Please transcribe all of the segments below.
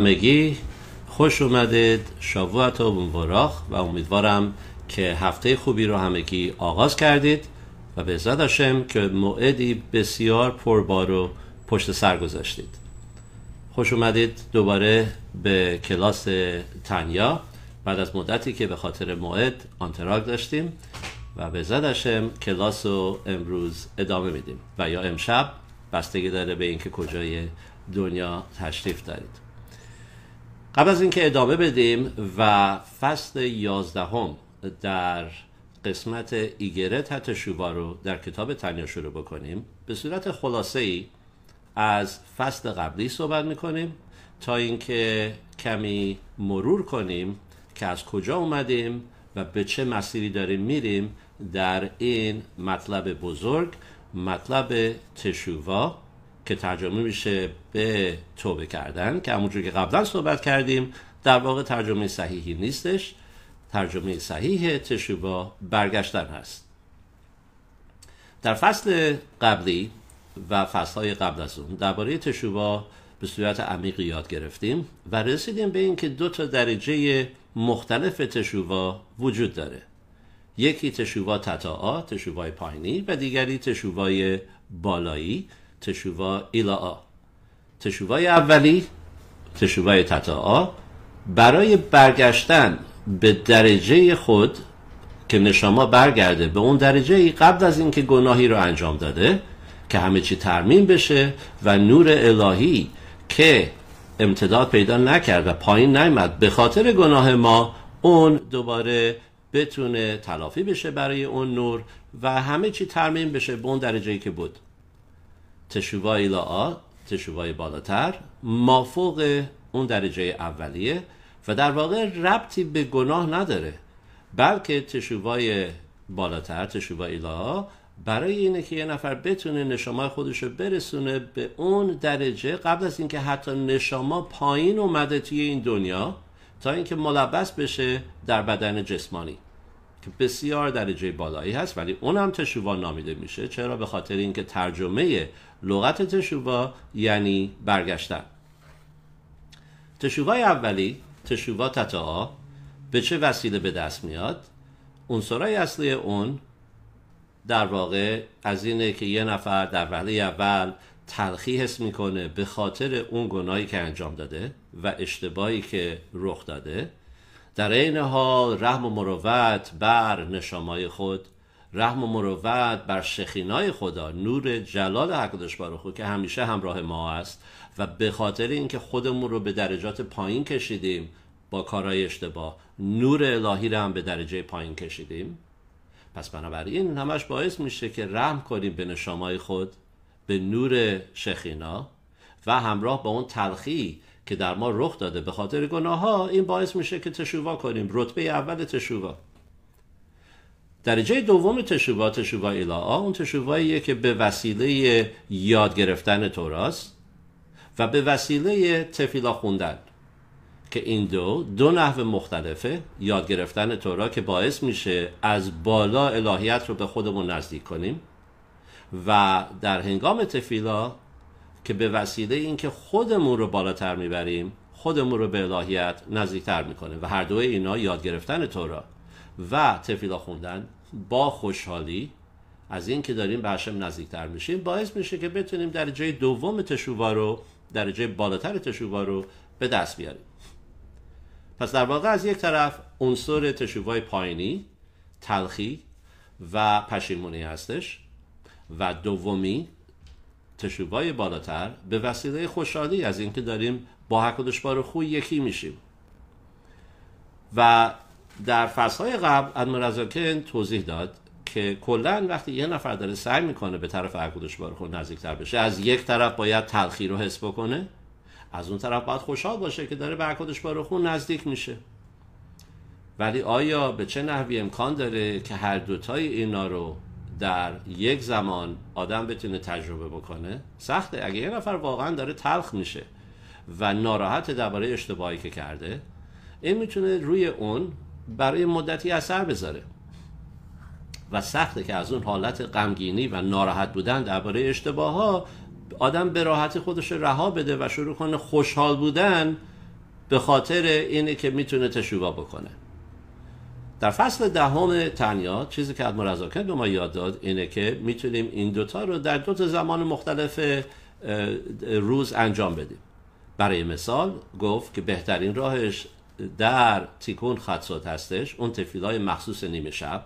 همگی خوش اومدید شاوات و مبارخ و امیدوارم که هفته خوبی رو همگی آغاز کردید و به که موعدی بسیار پربار رو پشت سر گذاشتید خوش اومدید دوباره به کلاس تنیا بعد از مدتی که به خاطر موعد آنتراک داشتیم و به زادشم کلاس رو امروز ادامه میدیم و یا امشب بستگی داره به اینکه کجای دنیا تشریف دارید قبل از اینکه ادامه بدیم و فصل یازدهم در قسمت ایگرت حت شوبا رو در کتاب تنیا شروع بکنیم به صورت خلاصه ای از فصل قبلی صحبت میکنیم تا اینکه کمی مرور کنیم که از کجا اومدیم و به چه مسیری داریم میریم در این مطلب بزرگ مطلب تشووا که ترجمه میشه به توبه کردن که همونجور که قبلا صحبت کردیم در واقع ترجمه صحیحی نیستش ترجمه صحیح تشوبا برگشتن هست در فصل قبلی و فصلهای قبل از اون درباره تشوبا به صورت عمیقی یاد گرفتیم و رسیدیم به اینکه دو تا درجه مختلف تشوبا وجود داره یکی تشوبا تطاعا تشوبای پایینی و دیگری تشوبای بالایی تشویه ایلا تشویه اولی تشویه تتاعا برای برگشتن به درجه خود که نشما برگرده به اون درجه ای قبل از اینکه گناهی رو انجام داده که همه چی ترمیم بشه و نور الهی که امتداد پیدا نکرد و پایین نیمد به خاطر گناه ما اون دوباره بتونه تلافی بشه برای اون نور و همه چی ترمیم بشه به اون درجه ای که بود تشوبای لا تشوبای بالاتر مافوق اون درجه اولیه و در واقع ربطی به گناه نداره بلکه تشوبای بالاتر تشوبای ها برای اینه که یه نفر بتونه نشامای خودش رو برسونه به اون درجه قبل از اینکه حتی نشاما پایین اومده توی این دنیا تا اینکه ملبس بشه در بدن جسمانی که بسیار درجه بالایی هست ولی اون هم تشووا نامیده میشه چرا به خاطر اینکه ترجمه لغت تشووا یعنی برگشتن تشووای اولی تشووا تتا به چه وسیله به دست میاد انصارای اصلی اون در واقع از اینه که یه نفر در وحله اول تلخی حس میکنه به خاطر اون گناهی که انجام داده و اشتباهی که رخ داده در عین حال رحم و مروت بر نشامای خود رحم و مروت بر شخینای خدا نور جلال حقدش خود که همیشه همراه ما است و به خاطر اینکه خودمون رو به درجات پایین کشیدیم با کارهای اشتباه نور الهی رو هم به درجه پایین کشیدیم پس بنابراین همش باعث میشه که رحم کنیم به نشامای خود به نور شخینا و همراه با اون تلخی که در ما رخ داده به خاطر گناه ها این باعث میشه که تشووا کنیم رتبه اول تشووا درجه دوم تشوبا تشوبا الها اون تشوباییه که به وسیله یاد گرفتن توراست و به وسیله تفیلا خوندن که این دو دو نحو مختلفه یاد گرفتن تورا که باعث میشه از بالا الهیت رو به خودمون نزدیک کنیم و در هنگام تفیلا که به وسیله اینکه خودمون رو بالاتر میبریم خودمون رو به الهیت نزدیکتر میکنه و هر دو اینا یاد گرفتن تورا و تفیلا خوندن با خوشحالی از اینکه داریم به هشم نزدیکتر میشیم باعث میشه که بتونیم درجه دوم تشووا رو درجه بالاتر تشووا رو به دست بیاریم پس در واقع از یک طرف عنصر تشووای پایینی تلخی و پشیمونی هستش و دومی تشووای بالاتر به وسیله خوشحالی از اینکه داریم با حق و دشبار خوی یکی میشیم و در فصلهای قبل ادمورزاکن رزاکن توضیح داد که کلا وقتی یه نفر داره سعی میکنه به طرف عقودش بار خود نزدیکتر بشه از یک طرف باید تلخی رو حس بکنه از اون طرف باید خوشحال باشه که داره به عقودش بار نزدیک میشه ولی آیا به چه نحوی امکان داره که هر دوتای اینا رو در یک زمان آدم بتونه تجربه بکنه سخته اگه یه نفر واقعا داره تلخ میشه و ناراحت درباره اشتباهی که کرده این میتونه روی اون برای مدتی اثر بذاره و سخته که از اون حالت غمگینی و ناراحت بودن درباره اشتباه ها آدم به راحتی خودش رها بده و شروع کنه خوشحال بودن به خاطر اینه که میتونه تشوبا بکنه در فصل دهم تنیا چیزی که از به ما یاد داد اینه که میتونیم این دوتا رو در دو زمان مختلف روز انجام بدیم برای مثال گفت که بهترین راهش در تیکون خدسات هستش اون تفیلای مخصوص نیمه شب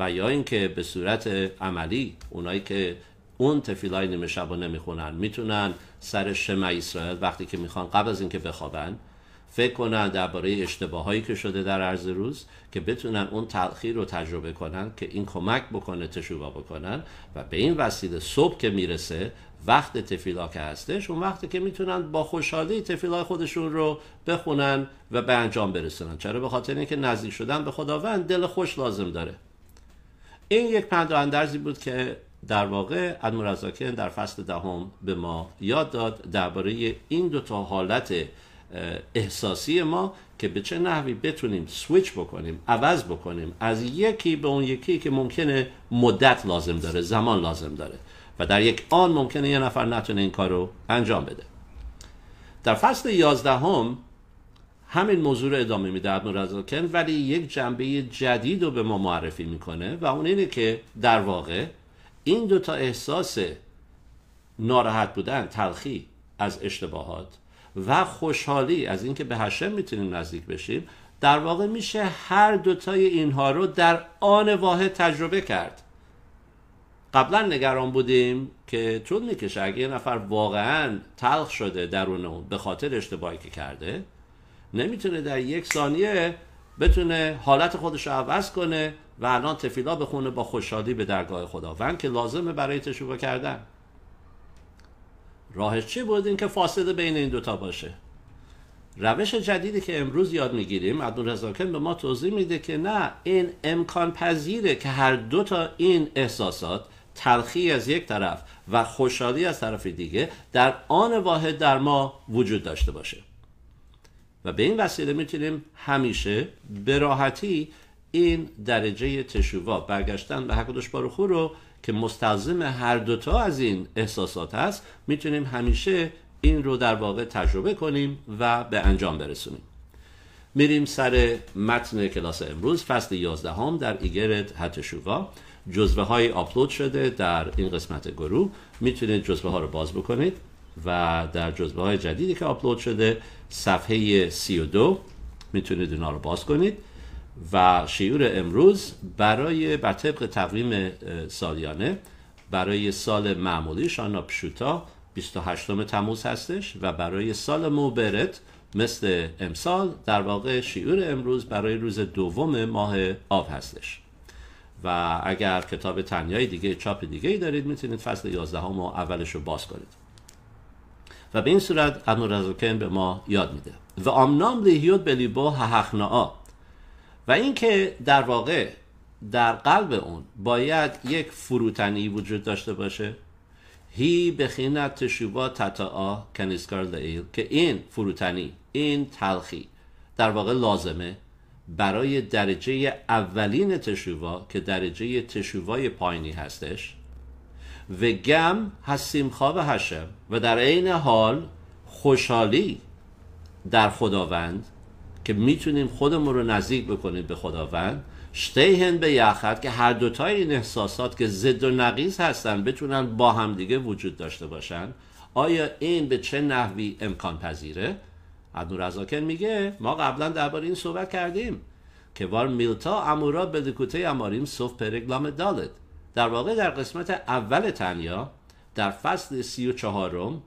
و یا اینکه به صورت عملی اونایی که اون تفیلای نیمه شب رو نمیخونن میتونن سر شمع اسرائیل وقتی که میخوان قبل از اینکه بخوابن فکر کنن درباره اشتباهایی که شده در عرض روز که بتونن اون تلخی رو تجربه کنن که این کمک بکنه تشوبا بکنن و به این وسیله صبح که میرسه وقت تفیلا که هستش اون وقتی که میتونن با خوشحالی تفیلای خودشون رو بخونن و به انجام برسونن چرا به خاطر اینکه نزدیک شدن به خداوند دل خوش لازم داره این یک پند اندرزی بود که در واقع ادمورزاکن در فصل دهم به ما یاد داد درباره این دوتا حالت احساسی ما که به چه نحوی بتونیم سویچ بکنیم عوض بکنیم از یکی به اون یکی که ممکنه مدت لازم داره زمان لازم داره و در یک آن ممکنه یه نفر نتونه این کار رو انجام بده در فصل یازدهم همین موضوع رو ادامه میده ابن رزاکن ولی یک جنبه جدید رو به ما معرفی میکنه و اون اینه که در واقع این دوتا احساس ناراحت بودن تلخی از اشتباهات و خوشحالی از اینکه به هشم میتونیم نزدیک بشیم در واقع میشه هر دوتای اینها رو در آن واحد تجربه کرد قبلا نگران بودیم که طول میکشه اگه یه نفر واقعا تلخ شده درون اون به خاطر اشتباهی که کرده نمیتونه در یک ثانیه بتونه حالت خودش رو عوض کنه و الان تفیلا بخونه با خوشحالی به درگاه خداوند که لازمه برای تشوبه کردن راهش چی بود این که فاصله بین این دوتا باشه روش جدیدی که امروز یاد میگیریم اون رزاکن به ما توضیح میده که نه این امکان پذیره که هر دو تا این احساسات تلخی از یک طرف و خوشحالی از طرف دیگه در آن واحد در ما وجود داشته باشه و به این وسیله میتونیم همیشه به راحتی این درجه تشووا برگشتن به حق بارخو رو که مستلزم هر دوتا از این احساسات هست میتونیم همیشه این رو در واقع تجربه کنیم و به انجام برسونیم میریم سر متن کلاس امروز فصل 11 هم در ایگرت هتشووا جزوه های آپلود شده در این قسمت گروه میتونید جزوه ها رو باز بکنید و در جزوه های جدیدی که آپلود شده صفحه 32 میتونید اونا رو باز کنید و شیور امروز برای بر طبق تقویم سالیانه برای سال معمولی شانا پشوتا 28 تموز هستش و برای سال موبرت مثل امسال در واقع شیور امروز برای روز دوم ماه آب هستش و اگر کتاب تنیای دیگه چاپ دیگه ای دارید میتونید فصل 11 هم و اولش رو باز کنید و به این صورت ابن به ما یاد میده و آمنام لیهیود بلیبو ههخنا و اینکه در واقع در قلب اون باید یک فروتنی وجود داشته باشه هی بخینت تشوبا آ کنیسکار که این فروتنی این تلخی در واقع لازمه برای درجه اولین تشووا که درجه تشووای پایینی هستش و گم هستیم خواب هشم و در عین حال خوشحالی در خداوند که میتونیم خودمون رو نزدیک بکنیم به خداوند شتیهن به یخت که هر دوتای این احساسات که ضد و نقیز هستن بتونن با همدیگه وجود داشته باشن آیا این به چه نحوی امکان پذیره؟ ازاکن میگه ما قبلا درباره این صحبت کردیم که وار میلتا امورا به دکوته اماریم صف پرگلام دالت در واقع در قسمت اول تنیا در فصل سی و چهارم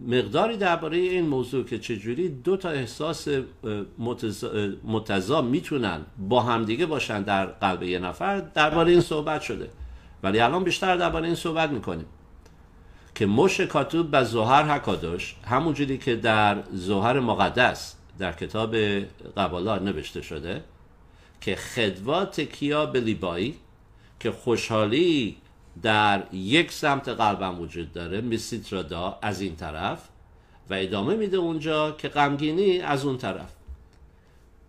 مقداری درباره این موضوع که چجوری دو تا احساس متضاد میتونن با همدیگه باشن در قلب یه نفر درباره این صحبت شده ولی الان بیشتر درباره این صحبت میکنیم که مش کاتوب به زهر حکادش همونجوری که در زهر مقدس در کتاب قبالا نوشته شده که خدوات کیا به لیبایی که خوشحالی در یک سمت قلبم وجود داره را دا از این طرف و ادامه میده اونجا که غمگینی از اون طرف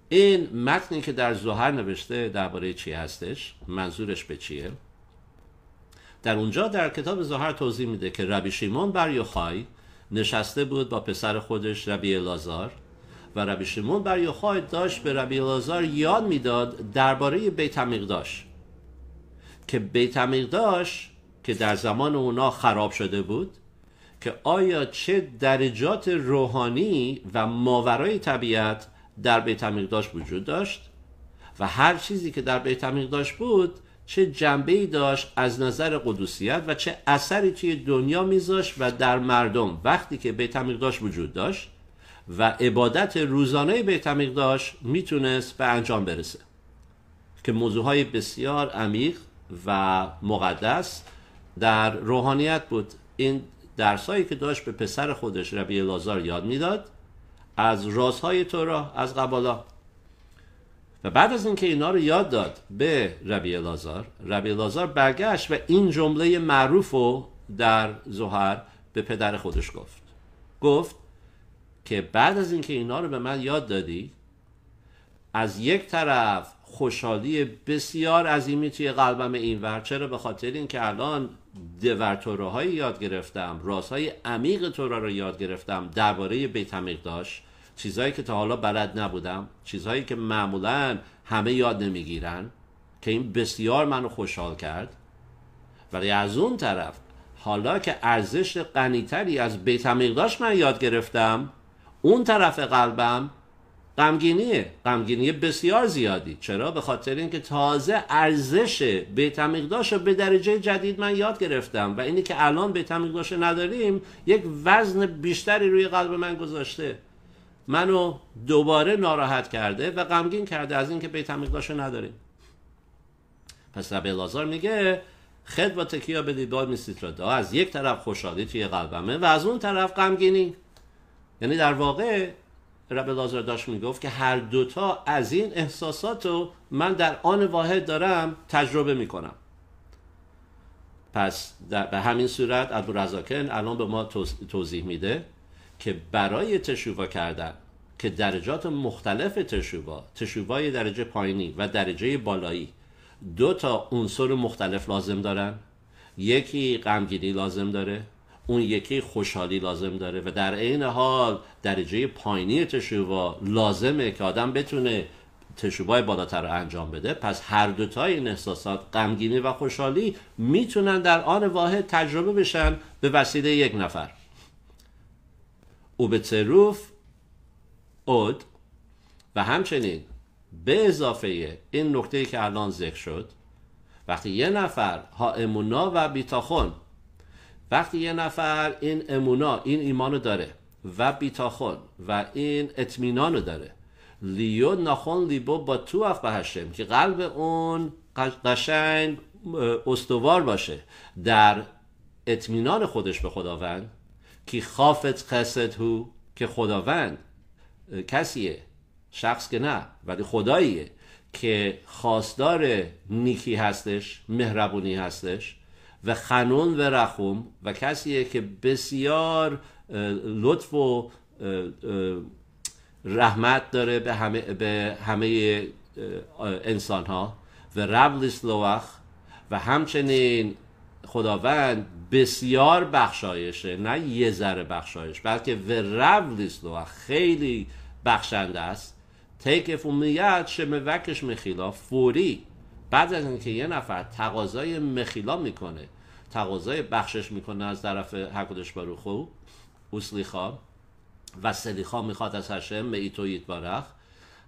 این متنی که در زهر نوشته درباره چی هستش منظورش به چیه در اونجا در کتاب زهر توضیح میده که ربی شیمون بر یوخای نشسته بود با پسر خودش ربی لازار و ربی شیمون بر یوخای داشت به ربی لازار یاد میداد درباره بیت داشت که بیت داشت که در زمان اونا خراب شده بود که آیا چه درجات روحانی و ماورای طبیعت در بیت داشت وجود داشت و هر چیزی که در بیت داشت بود چه جنبه ای داشت از نظر قدوسیت و چه اثری توی دنیا میذاشت و در مردم وقتی که بیت داشت وجود داشت و عبادت روزانه بیت داشت میتونست به انجام برسه که موضوع های بسیار عمیق و مقدس در روحانیت بود این هایی که داشت به پسر خودش ربی لازار یاد میداد از رازهای تورا از قبالا و بعد از اینکه اینا رو یاد داد به ربیع لازار ربیع لازار برگشت و این جمله معروف رو در زهر به پدر خودش گفت گفت که بعد از اینکه اینا رو به من یاد دادی از یک طرف خوشحالی بسیار عظیمی توی قلبم این ور چرا به خاطر اینکه الان دور توراهایی یاد گرفتم رازهای عمیق تورا رو یاد گرفتم درباره بیت داشت چیزایی که تا حالا بلد نبودم چیزهایی که معمولا همه یاد نمیگیرن که این بسیار منو خوشحال کرد ولی از اون طرف حالا که ارزش قنیتری از بیت من یاد گرفتم اون طرف قلبم غمگینیه غمگینی بسیار زیادی چرا به خاطر اینکه تازه ارزش بیت رو به درجه جدید من یاد گرفتم و اینی که الان بیت مقداش نداریم یک وزن بیشتری روی قلب من گذاشته منو دوباره ناراحت کرده و غمگین کرده از اینکه بیت رو نداریم پس رب لازار میگه خد و تکیا بدید با میستید را از یک طرف خوشحالی توی قلبمه و از اون طرف غمگینی یعنی در واقع رب لازار داشت میگفت که هر دوتا از این احساسات رو من در آن واحد دارم تجربه میکنم پس به همین صورت ابو رزاکن الان به ما توضیح میده که برای تشوبا کردن که درجات مختلف تشوبا تشوبای درجه پایینی و درجه بالایی دو تا عنصر مختلف لازم دارن یکی غمگینی لازم داره اون یکی خوشحالی لازم داره و در عین حال درجه پایینی تشووا لازمه که آدم بتونه تشوبای بالاتر رو انجام بده پس هر دوتا این احساسات غمگینی و خوشحالی میتونن در آن واحد تجربه بشن به وسیله یک نفر او به تروف اود و همچنین به اضافه این نکته که الان ذکر شد وقتی یه نفر ها امونا و بیتاخون وقتی یه نفر این امونا این ایمانو داره و بیتاخون و این اطمینانو داره لیو ناخون لیبو با تو اف که قلب اون قشنگ استوار باشه در اطمینان خودش به خداوند کی خافت قصد هو که خداوند کسیه شخص که نه ولی خداییه که خواستار نیکی هستش مهربونی هستش و خنون و رخوم و کسیه که بسیار لطف و رحمت داره به همه, به همه انسان ها و رب و همچنین خداوند بسیار بخشایشه نه یه ذره بخشایش بلکه وربلیست و خیلی بخشنده است تیکف میاد وکش مخیلا فوری بعد از اینکه یه نفر تقاضای مخیلا میکنه تقاضای بخشش میکنه از طرف حکودش باروخو اوسلیخا و سلیخا میخواد از هشم به ایتویت بارخ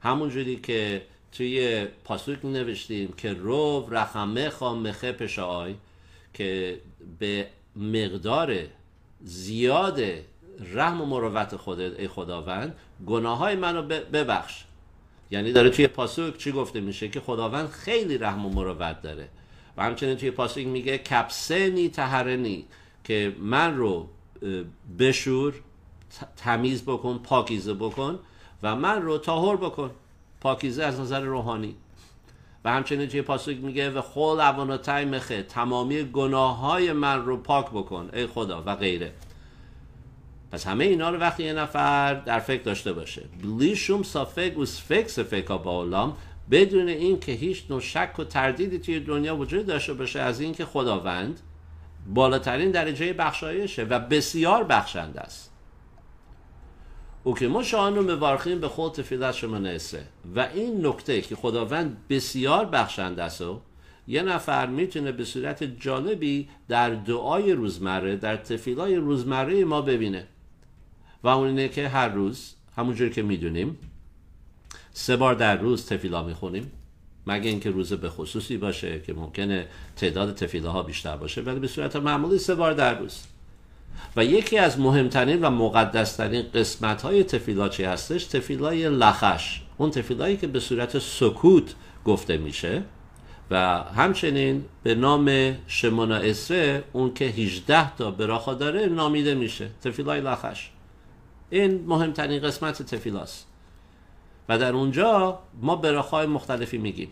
همونجوری که توی پاسوک نوشتیم که رو رخمه خامخه آی که به مقدار زیاد رحم و مروت خودت ای خداوند گناه های منو ببخش یعنی داره توی پاسوک چی گفته میشه که خداوند خیلی رحم و مروت داره و همچنین توی پاسوک میگه کپسنی تهرنی که من رو بشور تمیز بکن پاکیزه بکن و من رو تاهر بکن پاکیزه از نظر روحانی و همچنین توی پاسوک میگه و خول اوانا مخه تمامی گناه های من رو پاک بکن ای خدا و غیره پس همه اینا رو وقتی یه نفر در فکر داشته باشه بلیشوم سافک و سفکس فکر با بدون اینکه هیچ نوع شک و تردیدی توی دنیا وجود داشته باشه از اینکه خداوند بالاترین درجه بخشایشه و بسیار بخشنده است او که ما شاهانو مبارخیم به خود تفیلت شما نیسته و این نکته که خداوند بسیار بخشند است یه نفر میتونه به صورت جالبی در دعای روزمره در تفیلای روزمره ما ببینه و اون اینه که هر روز همونجور که میدونیم سه بار در روز تفیلا میخونیم مگه اینکه روز به خصوصی باشه که ممکنه تعداد تفیلاها ها بیشتر باشه ولی به صورت معمولی سه بار در روز و یکی از مهمترین و مقدسترین قسمت های تفیلا چی هستش تفیلای لخش اون تفیلایی که به صورت سکوت گفته میشه و همچنین به نام شمونا اسره اون که 18 تا براخا داره نامیده میشه تفیلای لخش این مهمترین قسمت تفیلاست و در اونجا ما براخای مختلفی میگیم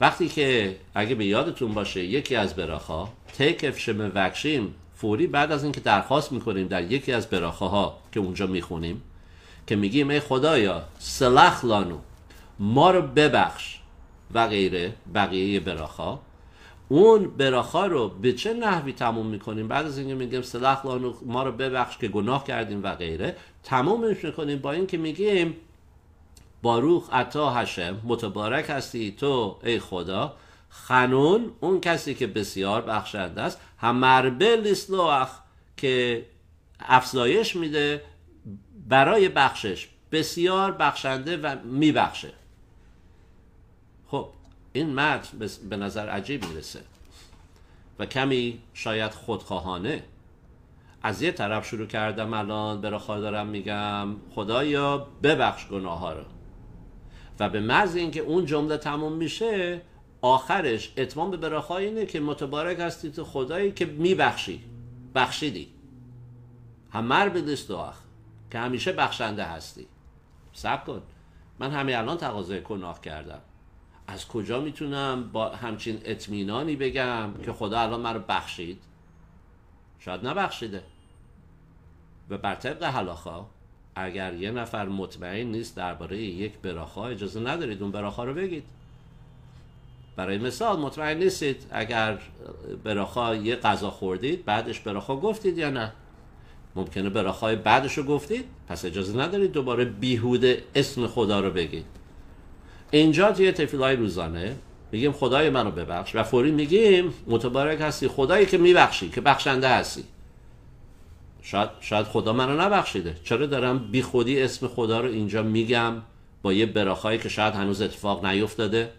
وقتی که اگه به یادتون باشه یکی از براخا تکف شم وکشیم فوری بعد از اینکه درخواست میکنیم در یکی از براخه ها که اونجا میخونیم که میگیم ای خدایا سلخ لانو ما رو ببخش و غیره بقیه براخا اون براخا رو به چه نحوی تموم میکنیم بعد از اینکه میگیم سلخ لانو ما رو ببخش که گناه کردیم و غیره تمومش میکنیم با اینکه میگیم باروخ عطا هشم متبارک هستی تو ای خدا خنون اون کسی که بسیار بخشنده است همربه لسلوخ که افزایش میده برای بخشش بسیار بخشنده و میبخشه خب این متن به نظر عجیب میرسه و کمی شاید خودخواهانه از یه طرف شروع کردم الان به دارم میگم خدایا ببخش گناه ها رو و به مرز اینکه اون جمله تموم میشه آخرش اتمام به براخا اینه که متبارک هستی تو خدایی که میبخشی بخشیدی مر بدست آخ که همیشه بخشنده هستی سب کن من همه الان تقاضای کناه کردم از کجا میتونم با همچین اطمینانی بگم که خدا الان مرا بخشید شاید نبخشیده و بر طبق حلاخا اگر یه نفر مطمئن نیست درباره یک براخا اجازه ندارید اون براخا رو بگید برای مثال مطمئن نیستید اگر براخا یه غذا خوردید بعدش براخا گفتید یا نه ممکنه براخای بعدش رو گفتید پس اجازه ندارید دوباره بیهوده اسم خدا رو بگید اینجا توی تفیلای روزانه میگیم خدای منو ببخش و فوری میگیم متبارک هستی خدایی که میبخشی که بخشنده هستی شاید, شاید خدا منو نبخشیده چرا دارم بیخودی اسم خدا رو اینجا میگم با یه براخایی که شاید هنوز اتفاق نیفتاده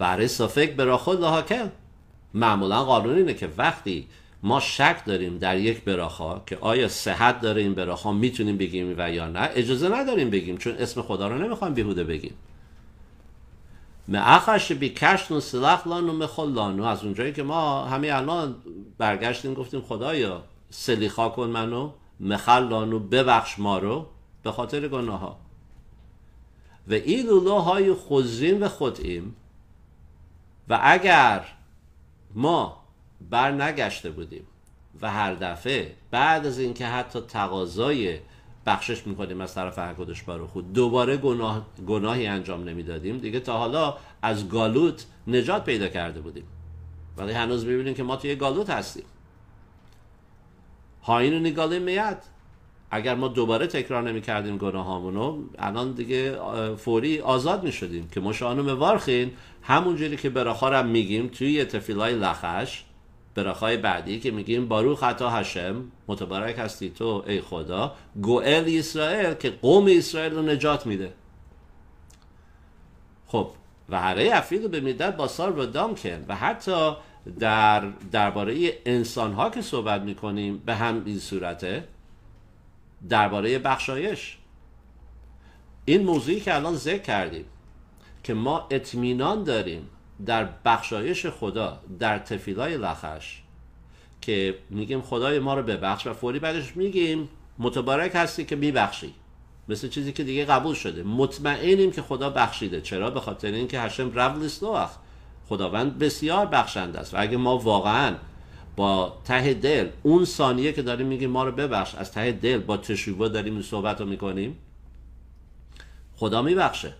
برای سافک براخل لحاکم. معمولا قانون اینه که وقتی ما شک داریم در یک براخا که آیا صحت داره این براخا میتونیم بگیم و یا نه اجازه نداریم بگیم چون اسم خدا رو نمیخوایم بیهوده بگیم معخش بی کشت و سلاخ لانو مخل لانو از اونجایی که ما همین الان برگشتیم گفتیم خدایا سلیخا کن منو مخل لانو ببخش ما رو به خاطر گناه ها و ایلولا های خوزین و خودیم و اگر ما بر نگشته بودیم و هر دفعه بعد از اینکه حتی تقاضای بخشش میکنیم از طرف هر کدش خود دوباره گناه، گناهی انجام نمیدادیم دیگه تا حالا از گالوت نجات پیدا کرده بودیم ولی هنوز میبینیم که ما توی گالوت هستیم هاین و نگاله میاد اگر ما دوباره تکرار نمی کردیم گناهامونو الان دیگه فوری آزاد می شدیم که ما وارخین همونجوری که براخارم میگیم توی تفیلای لخش براخای بعدی که میگیم باروخ خطا هشم متبرک هستی تو ای خدا گوئل اسرائیل که قوم اسرائیل رو نجات میده خب و هره افیل به مدت با سار و دام و حتی در درباره انسان ها که صحبت میکنیم به هم این صورته درباره بخشایش این موضوعی که الان ذکر کردیم که ما اطمینان داریم در بخشایش خدا در تفیلای لخش که میگیم خدای ما رو ببخش و فوری بعدش میگیم متبارک هستی که میبخشی مثل چیزی که دیگه قبول شده مطمئنیم که خدا بخشیده چرا به خاطر اینکه هشم رب نوخ خداوند بسیار بخشنده است و اگه ما واقعا با ته دل اون ثانیه که داریم میگیم ما رو ببخش از ته دل با تشویبا داریم این صحبت رو میکنیم خدا میبخشه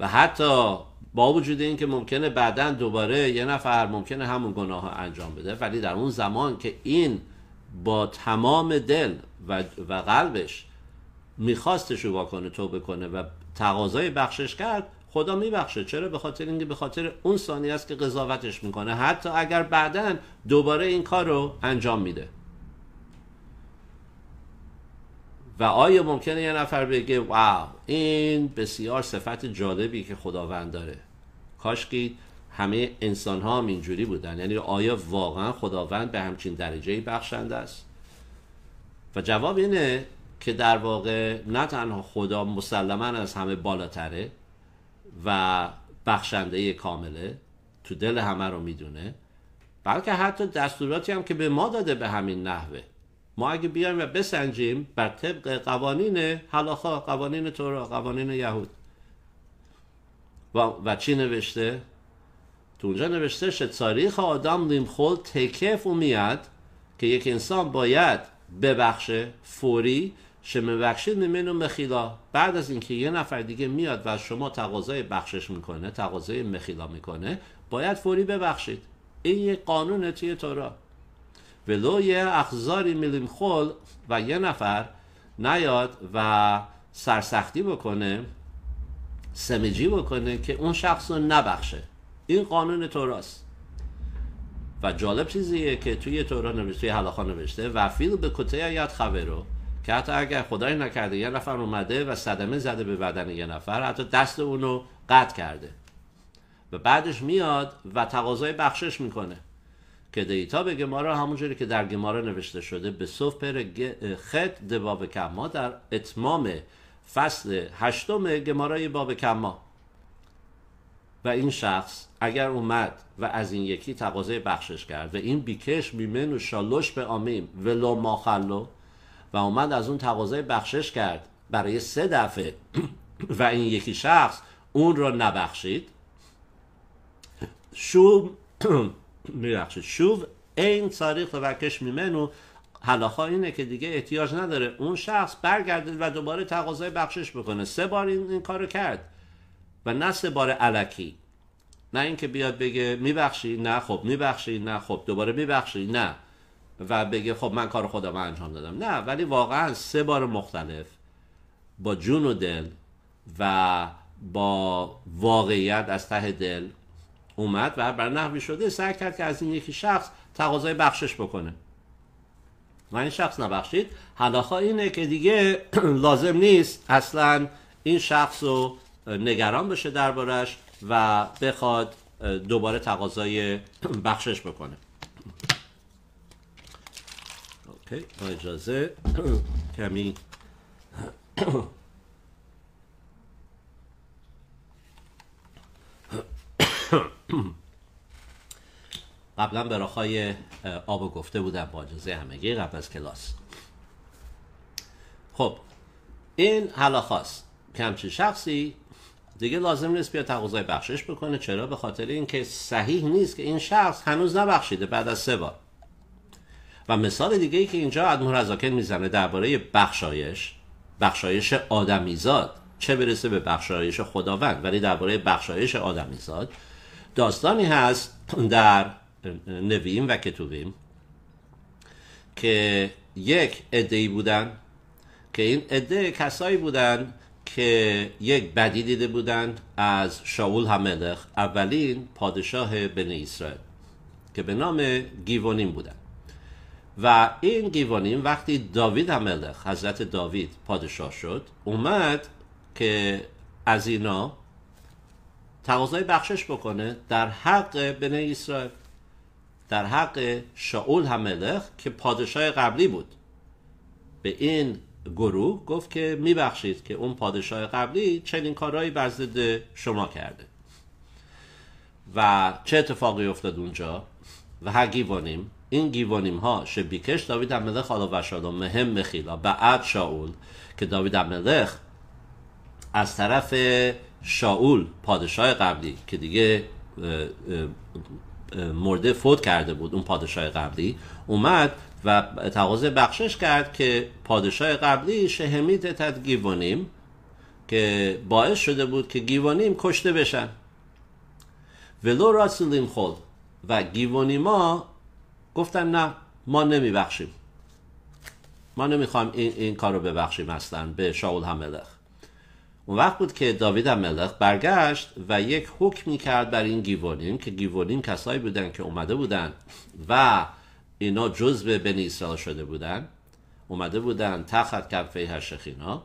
و حتی با وجود اینکه ممکنه بعدا دوباره یه نفر ممکنه همون گناه ها انجام بده ولی در اون زمان که این با تمام دل و, قلبش میخواست تشویبه کنه توبه کنه و تقاضای بخشش کرد خدا میبخشه چرا به خاطر اینکه به خاطر اون ثانی است که قضاوتش میکنه حتی اگر بعدا دوباره این کار رو انجام میده و آیا ممکنه یه نفر بگه واو این بسیار صفت جالبی که خداوند داره کاش که همه انسان ها هم اینجوری بودن یعنی آیا واقعا خداوند به همچین درجه بخشنده است و جواب اینه که در واقع نه تنها خدا مسلما از همه بالاتره و بخشنده کامله تو دل همه رو میدونه بلکه حتی دستوراتی هم که به ما داده به همین نحوه ما اگه بیایم و بسنجیم بر طبق قوانین حلاخا قوانین تورا قوانین یهود و, و چی نوشته؟ تو اونجا نوشته شد تاریخ آدم نیم خود تکف و میاد که یک انسان باید ببخشه فوری شمه منو مخیلا بعد از اینکه یه نفر دیگه میاد و شما تقاضای بخشش میکنه تقاضای مخیلا میکنه باید فوری ببخشید این یه قانون توی تورا ولو یه اخزاری میلیم خول و یه نفر نیاد و سرسختی بکنه سمجی بکنه که اون شخص رو نبخشه این قانون توراست و جالب چیزیه که توی تورا نوشته توی حلاخا نوشته و فیل به کتای یاد خبرو که حتی اگر خدای نکرده یه نفر اومده و صدمه زده به بدن یه نفر حتی دست اونو قطع کرده و بعدش میاد و تقاضای بخشش میکنه که دیتا به گمارا همونجوری که در گمارا نوشته شده به صف پر خط دباب کما در اتمام فصل هشتم گمارای باب کما و این شخص اگر اومد و از این یکی تقاضای بخشش کرد و این بیکش بیمن و شالوش به آمیم ولو ماخلو و اومد از اون تقاضای بخشش کرد برای سه دفعه و این یکی شخص اون را نبخشید شوب میبخشید شوب این تاریخ و کش میمنو حلاخا اینه که دیگه احتیاج نداره اون شخص برگرده و دوباره تقاضای بخشش بکنه سه بار این, این کارو کرد و نه سه بار علکی نه اینکه بیاد بگه میبخشی نه خب میبخشی نه خب دوباره میبخشی نه و بگه خب من کار خودم انجام دادم نه ولی واقعا سه بار مختلف با جون و دل و با واقعیت از ته دل اومد و بر نحوی شده سعی کرد که از این یکی شخص تقاضای بخشش بکنه و این شخص نبخشید حالا اینه که دیگه لازم نیست اصلا این شخص رو نگران بشه دربارش و بخواد دوباره تقاضای بخشش بکنه اوکی با اجازه کمی قبلا به راخای آب گفته بودم با اجازه همگی قبل از کلاس خب این حلاخاست که همچین شخصی دیگه لازم نیست بیا تقاضای بخشش بکنه چرا به خاطر اینکه صحیح نیست که این شخص هنوز نبخشیده بعد از سه بار و مثال دیگه ای که اینجا عدم رزاکن میزنه درباره بخشایش بخشایش آدمیزاد چه برسه به بخشایش خداوند ولی درباره بخشایش آدمیزاد داستانی هست در نویم و کتوبیم که یک ادهی بودن که این اده کسایی بودند که یک بدی دیده بودند از شاول هملخ اولین پادشاه بنی اسرائیل که به نام گیوونین بودن و این گیوانیم وقتی داوید ملخ حضرت داوید پادشاه شد اومد که از اینا تقاضای بخشش بکنه در حق بنی اسرائیل در حق شاول هملخ که پادشاه قبلی بود به این گروه گفت که میبخشید که اون پادشاه قبلی چنین کارهایی بر شما کرده و چه اتفاقی افتاد اونجا و هگیوانیم این گیوانیم ها شبیکش داوید املخ و وشالا مهم مخیلا بعد شاول که داوید املخ از طرف شاول پادشاه قبلی که دیگه مرده فوت کرده بود اون پادشاه قبلی اومد و تقاضا بخشش کرد که پادشاه قبلی شهمیت تد گیوانیم که باعث شده بود که گیوانیم کشته بشن ولو سلیم خود و گیوانیما گفتن نه ما نمیبخشیم ما نمیخوام این, این کار رو ببخشیم اصلا به شاول هملخ اون وقت بود که داوید هملخ برگشت و یک حکمی کرد بر این گیوانیم که گیوانیم کسایی بودن که اومده بودن و اینا جزء بنی اسرائیل شده بودن اومده بودن تخت کفه هشخینا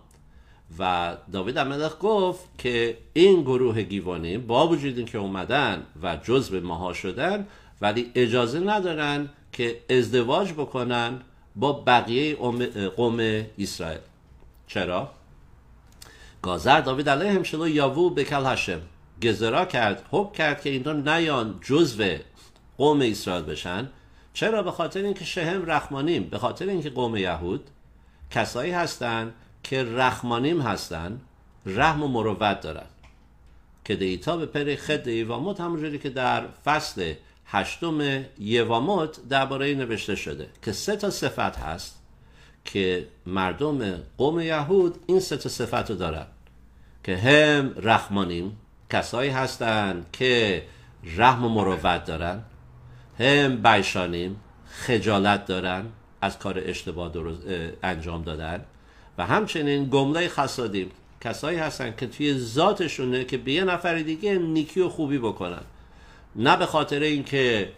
و داوید هملخ گفت که این گروه گیوانیم با وجود که اومدن و جزء ماها شدن ولی اجازه ندارن که ازدواج بکنن با بقیه قوم اسرائیل چرا؟ گازر داوید علیه همشلو یاوو به کل هشم گزرا کرد حب کرد که اینطور نیان جزو قوم اسرائیل بشن چرا به خاطر اینکه شهم رحمانیم به خاطر اینکه قوم یهود کسایی هستند که رحمانیم هستن رحم و مروت دارن که دیتا به پر خد ایواموت همونجوری که در فصل هشتم یواموت درباره نوشته شده که سه تا صفت هست که مردم قوم یهود این سه تا صفت رو دارن که هم رحمانیم کسایی هستند که رحم و مروت دارن هم بیشانیم خجالت دارن از کار اشتباه درست انجام دادن و همچنین گمله خسادیم کسایی هستن که توی ذاتشونه که به یه نفر دیگه نیکی و خوبی بکنن نه به خاطر اینکه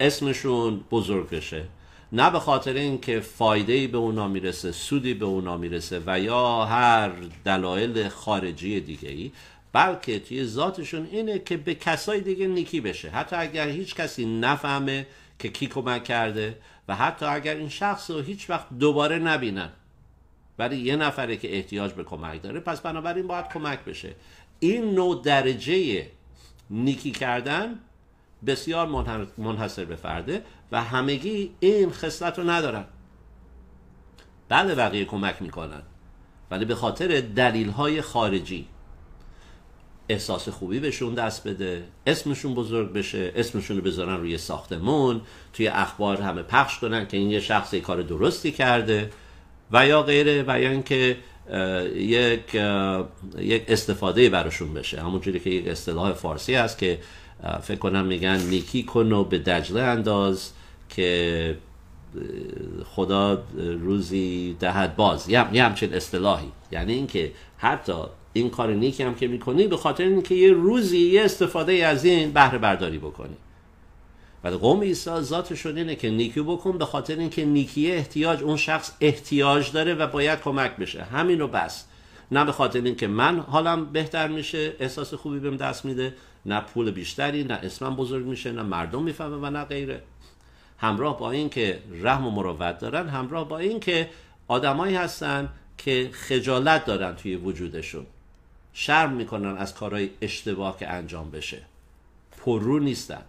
اسمشون بزرگ بشه نه به خاطر اینکه فایده به اونا میرسه سودی به اونا میرسه و یا هر دلایل خارجی دیگه ای بلکه توی ذاتشون اینه که به کسای دیگه نیکی بشه حتی اگر هیچ کسی نفهمه که کی کمک کرده و حتی اگر این شخص رو هیچ وقت دوباره نبینن ولی یه نفره که احتیاج به کمک داره پس بنابراین باید کمک بشه این نوع درجه نیکی کردن بسیار منحصر به فرده و همگی این خصلت رو ندارن بله بقیه کمک میکنن ولی به خاطر دلیل های خارجی احساس خوبی بهشون دست بده اسمشون بزرگ بشه اسمشون رو بذارن روی ساختمون توی اخبار همه پخش کنن که این یه شخص کار درستی کرده و یا غیره و یا اینکه یک یک استفاده براشون بشه همونجوری که یک اصطلاح فارسی هست که فکر کنم میگن نیکی کن و به دجله انداز که خدا روزی دهد باز یه, همچین اصطلاحی یعنی اینکه حتی این کار نیکی هم که میکنی به خاطر اینکه یه روزی یه استفاده از این بهره برداری بکنی و قوم عیسی ذاتشون اینه که نیکی بکن به خاطر اینکه نیکی احتیاج اون شخص احتیاج داره و باید کمک بشه همین رو بس نه به خاطر اینکه من حالم بهتر میشه احساس خوبی بهم دست میده نه پول بیشتری نه اسمم بزرگ میشه نه مردم میفهمه و نه غیره همراه با اینکه رحم و مروت دارن همراه با اینکه آدمایی هستن که خجالت دارن توی وجودشون شرم میکنن از کارهای اشتباه که انجام بشه پررو نیستن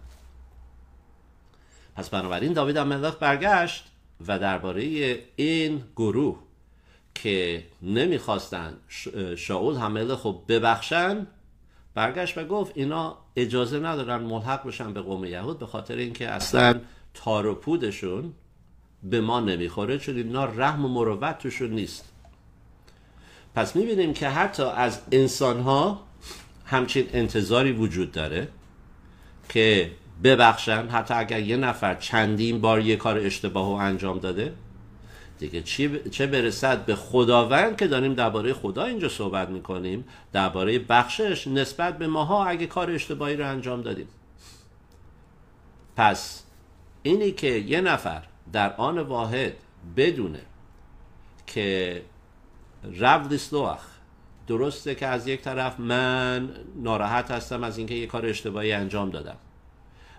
پس بنابراین داوید ملاخ برگشت و درباره این گروه که نمیخواستن شاول حمله خب ببخشن برگشت و گفت اینا اجازه ندارن ملحق بشن به قوم یهود به خاطر اینکه اصلا تار و پودشون به ما نمیخوره چون اینا رحم و مروت توشون نیست پس میبینیم که حتی از انسانها همچین انتظاری وجود داره که ببخشن حتی اگر یه نفر چندین بار یه کار اشتباه انجام داده دیگه چه برسد به خداوند که داریم درباره خدا اینجا صحبت میکنیم درباره بخشش نسبت به ماها اگه کار اشتباهی رو انجام دادیم پس اینی که یه نفر در آن واحد بدونه که رفت دیسلوخ درسته که از یک طرف من ناراحت هستم از اینکه یه کار اشتباهی انجام دادم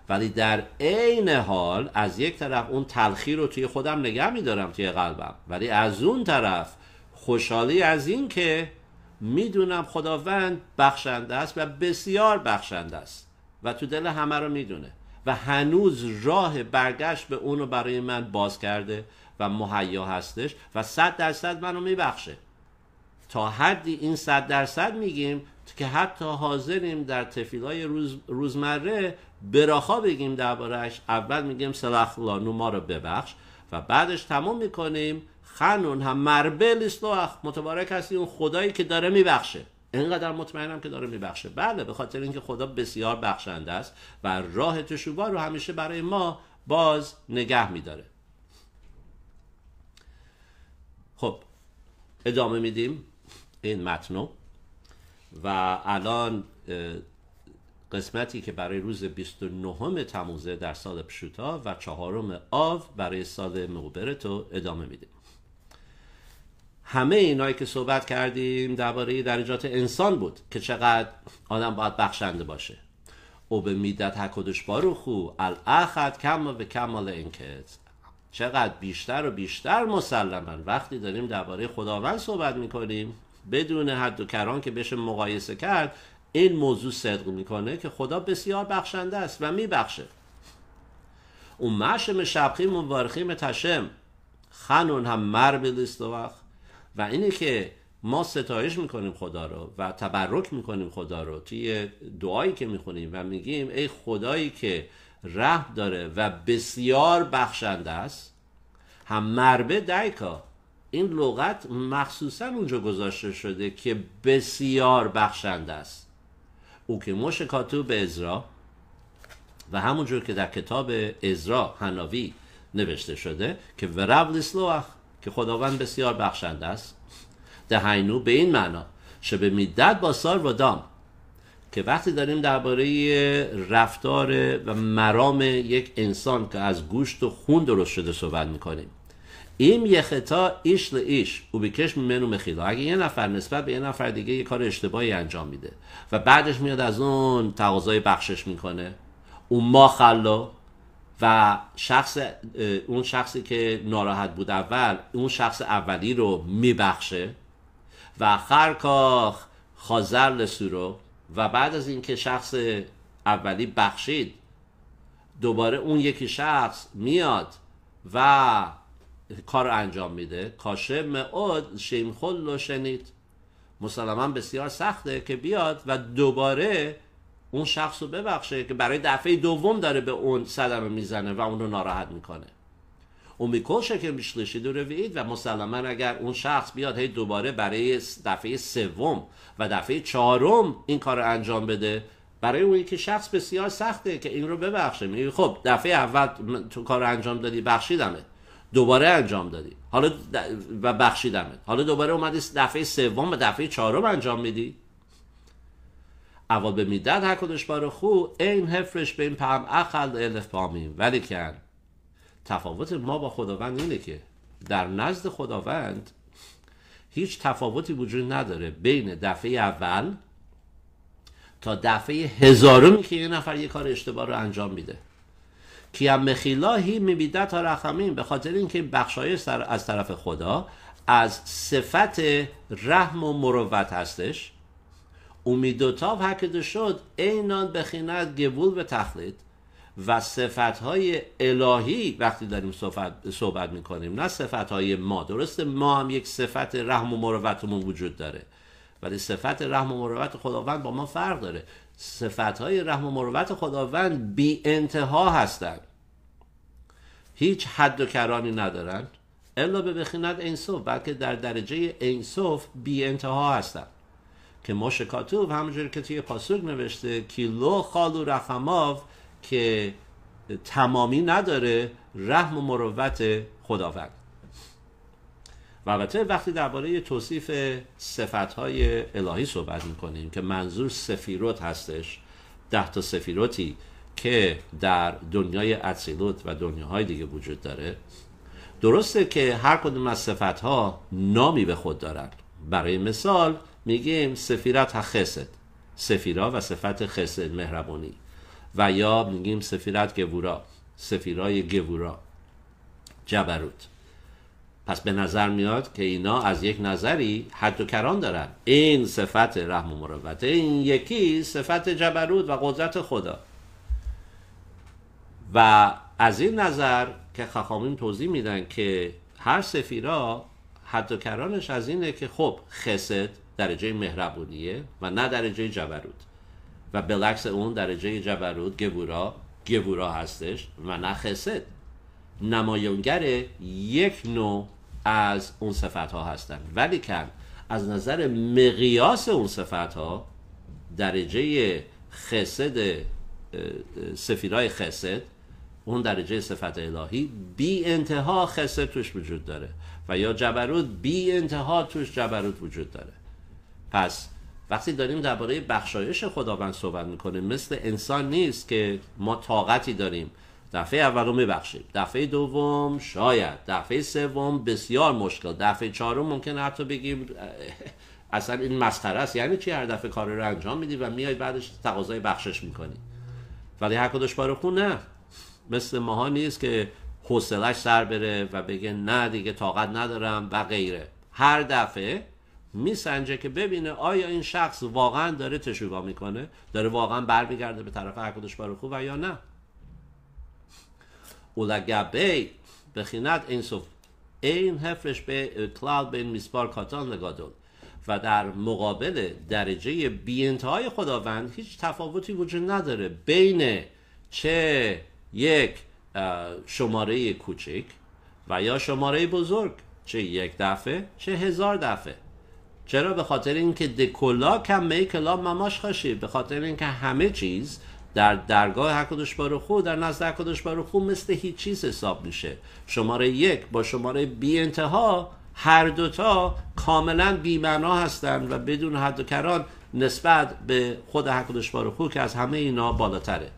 ولی در عین حال از یک طرف اون تلخی رو توی خودم نگه میدارم توی قلبم ولی از اون طرف خوشحالی از این که میدونم خداوند بخشنده است و بسیار بخشنده است و تو دل همه رو میدونه و هنوز راه برگشت به اونو برای من باز کرده و مهیا هستش و صد درصد منو میبخشه تا حدی این صد درصد میگیم که حتی حاضریم در تفیلای روز، روزمره براخا بگیم دربارهش اول میگیم سلخ لانو ما رو ببخش و بعدش تموم میکنیم خنون هم مربل اخ متبارک هستی اون خدایی که داره میبخشه اینقدر مطمئنم که داره میبخشه بله به خاطر اینکه خدا بسیار بخشنده است و راه تشوبا رو همیشه برای ما باز نگه میداره خب ادامه میدیم این متنو و الان قسمتی که برای روز 29 تموزه در سال پشوتا و چهارم آو برای سال موبرتو ادامه میدیم همه اینایی که صحبت کردیم درباره درجات انسان بود که چقدر آدم باید بخشنده باشه او به میدت هکدش خوب الاخت کم به کمال انکت چقدر بیشتر و بیشتر مسلما وقتی داریم درباره خداوند صحبت میکنیم بدون حد و کران که بشه مقایسه کرد این موضوع صدق میکنه که خدا بسیار بخشنده است و میبخشه اون معشم شبخیم و تشم خنون هم مر بلیست وقت و اینه که ما ستایش میکنیم خدا رو و تبرک میکنیم خدا رو توی دعایی که میخونیم و میگیم ای خدایی که رحم داره و بسیار بخشنده است هم مربه دیکا این لغت مخصوصا اونجا گذاشته شده که بسیار بخشنده است که کاتو به ازرا و همونجور که در کتاب ازرا هناوی نوشته شده که ورب لسلوخ که خداوند بسیار بخشنده است هینو به این معنا شبه میدد با سار و دام که وقتی داریم درباره رفتار و مرام یک انسان که از گوشت و خون درست شده صحبت میکنیم این خطا ایش ایش او بکش منو مخیلا اگه یه نفر نسبت به یه نفر دیگه یه کار اشتباهی انجام میده و بعدش میاد از اون تقاضای بخشش میکنه اون ما خلا و شخص اون شخصی که ناراحت بود اول اون شخص اولی رو میبخشه و خرکاخ خازر رو و بعد از اینکه شخص اولی بخشید دوباره اون یکی شخص میاد و کار انجام میده کاشه معاد شیمخل رو شنید مسلما بسیار سخته که بیاد و دوباره اون شخص رو ببخشه که برای دفعه دوم داره به اون صدمه میزنه و اون رو ناراحت میکنه اون میکشه که میشلشید و و مسلما اگر اون شخص بیاد هی دوباره برای دفعه سوم و دفعه چهارم این کار رو انجام بده برای اون که شخص بسیار سخته که این رو ببخشه خب دفعه اول تو کار انجام دادی بخشیدمت دوباره انجام دادی حالا و بخشیدمت حالا دوباره اومدی دفعه سوم و دفعه چهارم انجام میدی اول به میدن هر کدش بار خو این حفرش به این پهم اخل الف پامیم ولی کن تفاوت ما با خداوند اینه که در نزد خداوند هیچ تفاوتی وجود نداره بین دفعه اول تا دفعه هزارمی که یه نفر یه کار اشتباه رو انجام میده که هم هی میبیدت تا رحمین به خاطر اینکه بخشایش از طرف خدا از صفت رحم و مروت هستش و حکده شد اینان بخیند گبول به تخلید و های الهی وقتی داریم صحبت, صحبت میکنیم نه های ما درسته ما هم یک صفت رحم و مروتمون وجود داره ولی صفت رحم و مروت خداوند با ما فرق داره صفت های رحم و مروت خداوند بی انتها هستند هیچ حد و کرانی ندارند الا به بخینت انصف بلکه در درجه انصف بی انتها هستند که مش کاتوب همونجور که توی پاسوک نوشته کیلو خالو رحماف که تمامی نداره رحم و مروت خداوند و البته وقتی درباره توصیف های الهی صحبت میکنیم که منظور سفیروت هستش ده تا سفیروتی که در دنیای اصیلوت و دنیاهای دیگه وجود داره درسته که هر کدوم از ها نامی به خود دارن برای مثال میگیم سفیرت خسد سفیرا و صفت خسد مهربانی و یا میگیم سفیرت گبورا سفیرای گبورا جبروت پس به نظر میاد که اینا از یک نظری حد و کران دارن این صفت رحم و مروت این یکی صفت جبروت و قدرت خدا و از این نظر که خخامین توضیح میدن که هر سفیرا حد و کرانش از اینه که خب خسد درجه مهربونیه و نه درجه جبروت و بلکس اون درجه جبروت گبورا گبورا هستش و نه خسد نمایانگر یک نوع از اون صفت ها هستن ولی کن از نظر مقیاس اون صفت ها درجه خسد سفیرای خسد اون درجه صفت الهی بی انتها خسد توش وجود داره و یا جبروت بی انتها توش جبروت وجود داره پس وقتی داریم درباره بخشایش خداوند صحبت میکنیم. مثل انسان نیست که ما طاقتی داریم دفعه اول رو میبخشیم دفعه دوم شاید دفعه سوم بسیار مشکل دفعه چهارم ممکنه حتی بگیم اصلا این مسخره است یعنی چی هر دفعه کار رو انجام میدی و میای بعدش تقاضای بخشش میکنی ولی هر کدش بار خون نه مثل ماها نیست که حوصلش سر بره و بگه نه دیگه طاقت ندارم و غیره هر دفعه میسنجه که ببینه آیا این شخص واقعا داره تشویقا میکنه داره واقعا برمیگرده به طرف هر و یا نه ולגבי בחינת אינסוף این هفرش به به بین میسپار کاتان و در مقابل درجه بی انتهای خداوند هیچ تفاوتی وجود نداره بین چه یک شماره کوچک و یا شماره بزرگ چه یک دفعه چه هزار دفعه چرا به خاطر اینکه دکلا کم میکلا مماش خاشی به خاطر اینکه همه چیز در درگاه حکدش خود در نزد حکدش خود مثل هیچ چیز حساب میشه شماره یک با شماره بی انتها هر دوتا کاملا معنا هستند و بدون حد و کران نسبت به خود حکدش خود که از همه اینا بالاتره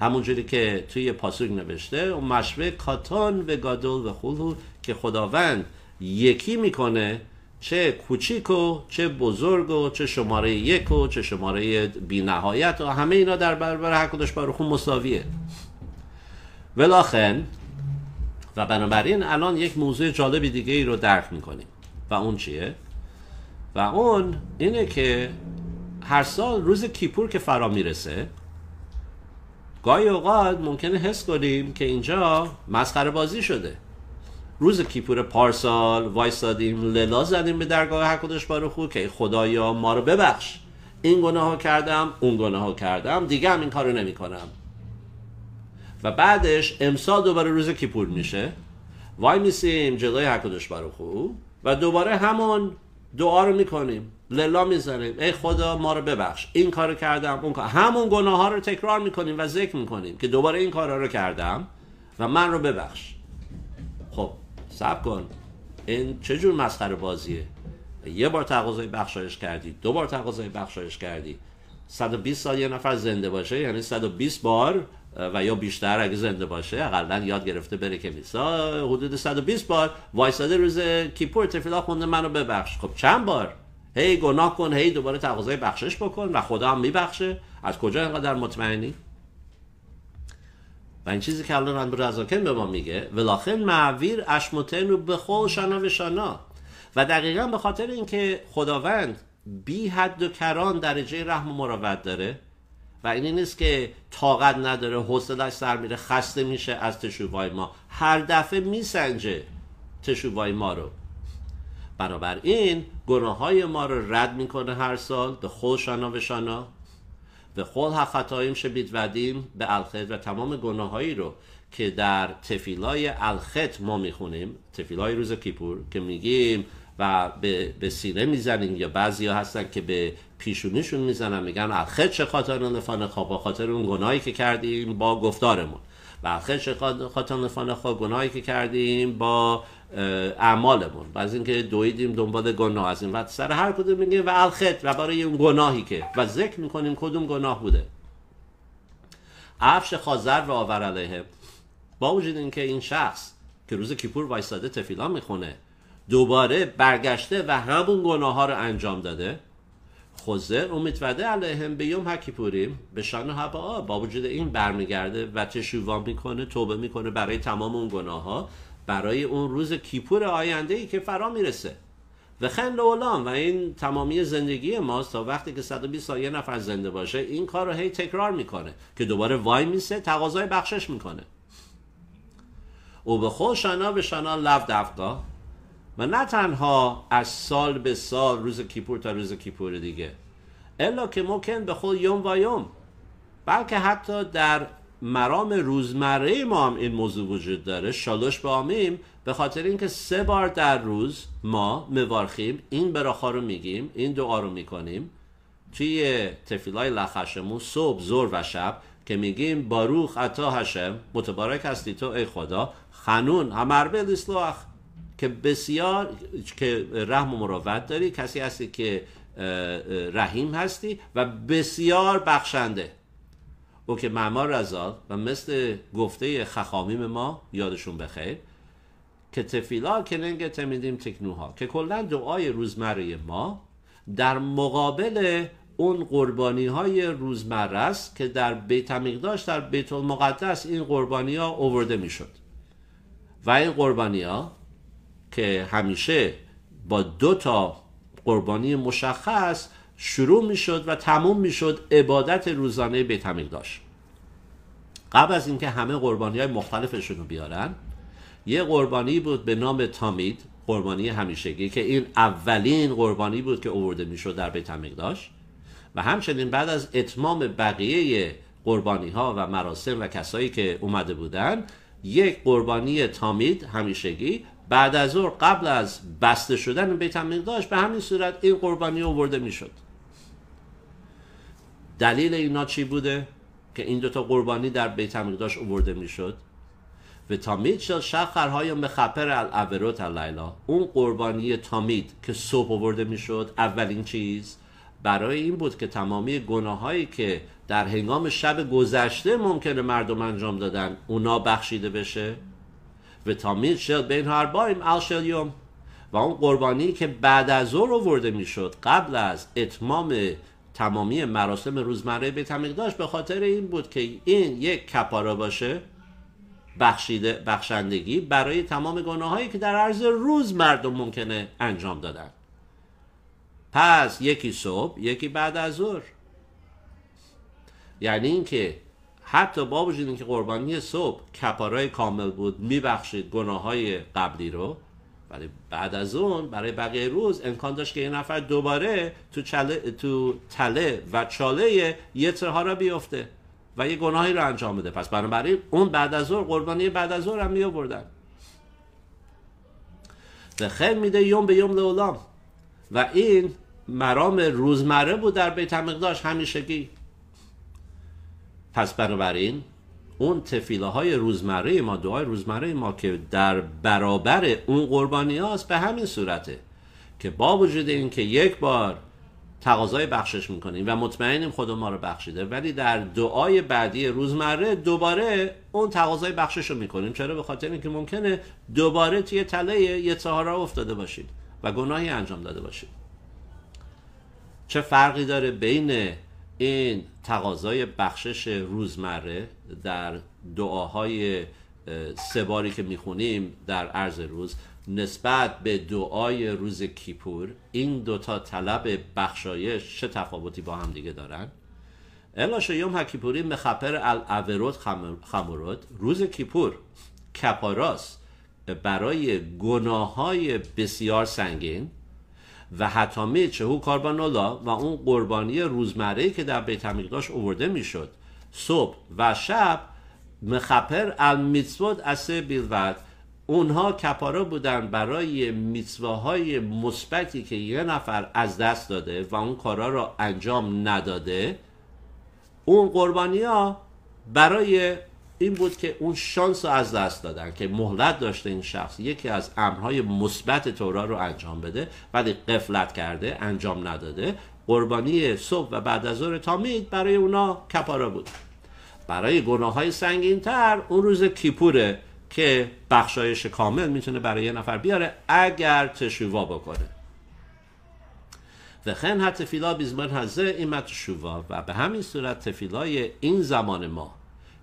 همونجوری که توی پاسوگ نوشته اون مشوه کاتان و گادل و خلو که خداوند یکی میکنه چه کوچیک و چه بزرگ و چه شماره یک و چه شماره بی نهایت و همه اینا در برابر هر کدش برای خون مساویه ولاخن و بنابراین الان یک موضوع جالب دیگه ای رو درک میکنیم و اون چیه؟ و اون اینه که هر سال روز کیپور که فرا میرسه گاهی اوقات ممکنه حس کنیم که اینجا مسخره بازی شده روز کیپور پارسال وایستادیم للا زدیم به درگاه بارو خود که خدایا ما رو ببخش این گناه ها کردم اون گناه ها کردم دیگه هم این کارو نمی کنم و بعدش امسال دوباره روز کیپور میشه وای میسیم جلوی بارو خود و دوباره همون دعا رو میکنیم للا میزنیم ای خدا ما رو ببخش این کارو کردم اون کار همون گناه ها رو تکرار میکنیم و ذکر میکنیم که دوباره این کارا رو کردم و من رو ببخش سب کن این چه جور مسخره بازیه یه بار تقاضای بخشایش کردی دو بار تقاضای بخشایش کردی 120 سال یه نفر زنده باشه یعنی 120 بار و یا بیشتر اگه زنده باشه اقلا یاد گرفته بره که کلیسا حدود 120 بار وایساده روز کیپور تفیلا خونده منو ببخش خب چند بار هی گناه کن هی دوباره تقاضای بخشش بکن و خدا هم میبخشه از کجا اینقدر مطمئنی و این چیزی که الان به رزاکن به ما میگه ولاخن معویر اشموتن رو به شانا و شانا و دقیقا به خاطر اینکه خداوند بی حد و کران درجه رحم و مراوت داره و این نیست که طاقت نداره حوصلش سر میره خسته میشه از تشوبای ما هر دفعه میسنجه تشوبای ما رو بنابراین گناه های ما رو رد میکنه هر سال به شانا و شانا به خود خطایم شبید ودیم به الخط و تمام گناهایی رو که در تفیلای الخط ما میخونیم تفیلای روز کیپور که میگیم و به, به سیره میزنیم یا بعضی ها هستن که به پیشونیشون میزنن میگن الخط چه خاطر خواب خاطر اون گناهی که کردیم با گفتارمون و الخط چه خاطر نفان خواب گناهی که کردیم با اعمالمون و از اینکه دویدیم دنبال گناه از این وقت سر هر کدوم میگه و الخط و برای اون گناهی که و ذکر میکنیم کدوم گناه بوده عفش خازر و آور علیه با وجود اینکه این شخص که روز کیپور وایستاده تفیلا میخونه دوباره برگشته و همون گناه ها رو انجام داده خوزر امیدوده علیهم به یوم هکیپوریم به شان هبا با وجود این برمیگرده و تشوبا میکنه توبه میکنه برای تمام اون گناه ها برای اون روز کیپور آینده ای که فرا میرسه و خند اولام و این تمامی زندگی ماست تا وقتی که 120 سال یه نفر زنده باشه این کار رو هی تکرار میکنه که دوباره وای میسه تقاضای بخشش میکنه او به خود شنا به شنا لف دفتا و نه تنها از سال به سال روز کیپور تا روز کیپور دیگه الا که ممکن به خود یوم و یوم بلکه حتی در مرام روزمره ما هم این موضوع وجود داره شالوش آمیم به خاطر اینکه سه بار در روز ما موارخیم این براخا رو میگیم این دعا رو میکنیم توی تفیلای لخشمون صبح زور و شب که میگیم باروخ اتا هشم متبارک هستی تو ای خدا خنون همربه اصلاح که بسیار که رحم و مروت داری کسی هستی که رحیم هستی و بسیار بخشنده او که معمار رزال و مثل گفته خخامیم ما یادشون بخیر که تفیلا کننگ تمیدیم تکنوها که کلا دعای روزمره ما در مقابل اون قربانی های روزمره است که در بیت داشت در بیت المقدس این قربانی ها اوورده میشد و این قربانی ها که همیشه با دو تا قربانی مشخص شروع میشد و تموم میشد عبادت روزانه بیت داشت قبل از اینکه همه قربانی های مختلفشون بیارن یه قربانی بود به نام تامید قربانی همیشگی که این اولین قربانی بود که اوورده میشد در بیت داشت و همچنین بعد از اتمام بقیه قربانی ها و مراسم و کسایی که اومده بودن یک قربانی تامید همیشگی بعد از اون قبل از بسته شدن بیت داشت به همین صورت این قربانی اوورده میشد دلیل اینا چی بوده که این دوتا قربانی در بیت المقدس اوورده میشد و تامید شد شخرهای مخپر الاوروت اللیلا اون قربانی تامید که صبح می میشد اولین چیز برای این بود که تمامی گناهایی که در هنگام شب گذشته ممکنه مردم انجام دادن اونا بخشیده بشه و تامید شد بین هر بایم الشلیوم و اون قربانی که بعد از ظهر آورده میشد قبل از اتمام تمامی مراسم روزمره بیت داشت به خاطر این بود که این یک کپارا باشه بخشیده بخشندگی برای تمام هایی که در عرض روز مردم ممکنه انجام دادن پس یکی صبح یکی بعد از ظهر یعنی اینکه حتی با وجود اینکه قربانی صبح کپارای کامل بود میبخشید گناه های قبلی رو ولی بعد از اون برای بقیه روز امکان داشت که یه نفر دوباره تو, تو تله و چاله یه را بیفته و یه گناهی رو انجام بده پس بنابراین اون بعد از اون قربانی بعد از اون هم می آوردن خیر میده یوم به یوم لولام و این مرام روزمره بود در بیت مقداش همیشگی پس بنابراین اون تفیله های روزمره ما دعای روزمره ما که در برابر اون قربانی هاست به همین صورته که با وجود این که یک بار تقاضای بخشش میکنیم و مطمئنیم خود ما رو بخشیده ولی در دعای بعدی روزمره دوباره اون تقاضای بخشش رو میکنیم چرا به خاطر اینکه ممکنه دوباره توی تله یه تهارا افتاده باشید و گناهی انجام داده باشید چه فرقی داره بین این تقاضای بخشش روزمره در دعاهای سه باری که میخونیم در عرض روز نسبت به دعای روز کیپور این دوتا طلب بخشایش چه تفاوتی با هم دیگه دارن؟ الا شیوم هکیپوری مخپر الاورود خمورود روز کیپور کپاراس برای گناه های بسیار سنگین و حتامی چهو کاربانولا و اون قربانی روزمره که در بیت المقدس اوورده میشد صبح و شب مخپر میتسوت اسه بیلوت اونها کپارا بودن برای های مثبتی که یه نفر از دست داده و اون کارا را انجام نداده اون قربانی برای این بود که اون شانس رو از دست دادن که مهلت داشته این شخص یکی از امرهای مثبت تورا رو انجام بده ولی قفلت کرده انجام نداده قربانی صبح و بعد از ظهر تامید برای اونا کپارا بود برای گناه های سنگین تر اون روز کیپوره که بخشایش کامل میتونه برای یه نفر بیاره اگر تشووا بکنه וכן هزه ایمت הזה و به همین صورت تفیلای این زمان ما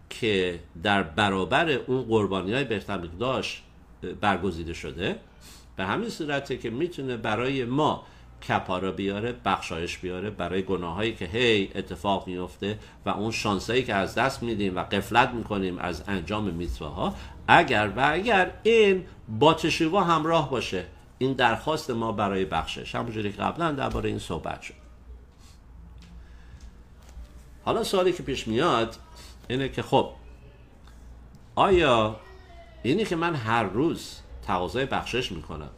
که در برابر اون قربانی های داشت برگزیده شده به همین صورته که میتونه برای ما کپارا بیاره بخشایش بیاره برای گناهایی که هی اتفاق میفته و اون شانسایی که از دست میدیم و قفلت میکنیم از انجام میتوه ها اگر و اگر این با تشیوا همراه باشه این درخواست ما برای بخشش همونجوری که قبلا درباره این صحبت شد حالا سوالی که پیش میاد اینه که خب آیا اینی که من هر روز تقاضای بخشش میکنم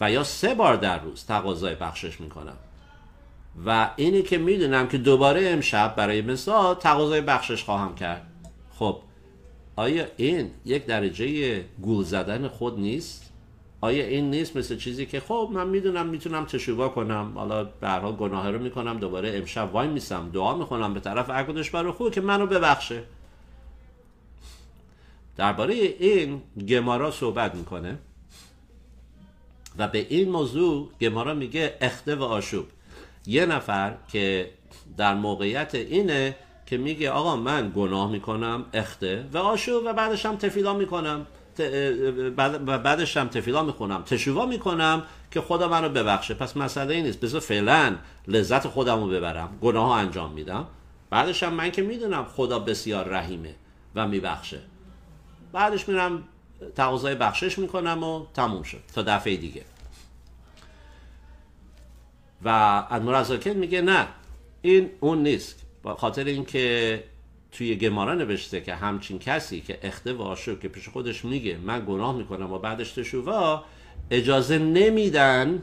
و یا سه بار در روز تقاضای بخشش میکنم و اینی که میدونم که دوباره امشب برای مثال تقاضای بخشش خواهم کرد خب آیا این یک درجه گول زدن خود نیست آیا این نیست مثل چیزی که خب من میدونم میتونم تشوبا کنم حالا به گناه رو میکنم دوباره امشب وای میسم دعا میکنم به طرف اکدش برای خود که منو ببخشه درباره این گمارا صحبت میکنه و به این موضوع گمارا میگه اخته و آشوب یه نفر که در موقعیت اینه که میگه آقا من گناه میکنم اخته و آشوب و بعدش هم تفیلا میکنم و بعدش هم تفیلا میخونم تشووا میکنم که خدا منو ببخشه پس مسئله نیست بذار فعلا لذت خودم رو ببرم گناه ها انجام میدم بعدش هم من که میدونم خدا بسیار رحیمه و میبخشه بعدش میرم تقاضای بخشش میکنم و تموم شد تا دفعه دیگه و ادمور ازاکت میگه نه این اون نیست با خاطر اینکه توی گمارا نوشته که همچین کسی که اخته و که پیش خودش میگه من گناه میکنم و بعدش تشووا اجازه نمیدن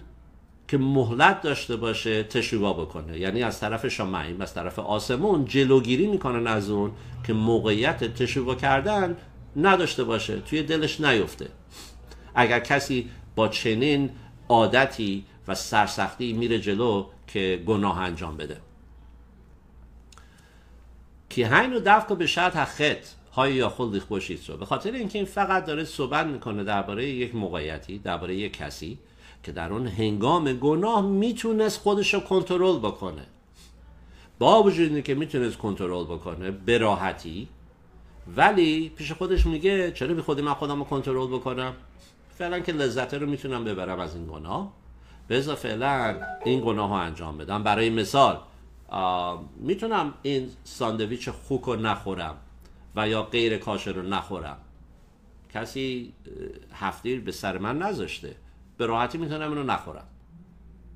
که مهلت داشته باشه تشووا بکنه یعنی از طرف شمعیم از طرف آسمون جلوگیری میکنن از اون که موقعیت تشووا کردن نداشته باشه توی دلش نیفته اگر کسی با چنین عادتی و سرسختی میره جلو که گناه انجام بده که هینو و که به شرط های یا خودی باشید به خاطر اینکه این فقط داره صحبت میکنه درباره یک موقعیتی درباره یک کسی که در اون هنگام گناه میتونست خودش رو کنترل بکنه با وجود که میتونست کنترل بکنه به راحتی ولی پیش خودش میگه چرا بی خودی من خودم رو کنترل بکنم فعلا که لذته رو میتونم ببرم از این گناه بزا فعلا این گناه ها انجام بدم برای مثال میتونم این ساندویچ خوک رو نخورم و یا غیر کاشر رو نخورم کسی هفتیر به سر من نذاشته به راحتی میتونم اینو نخورم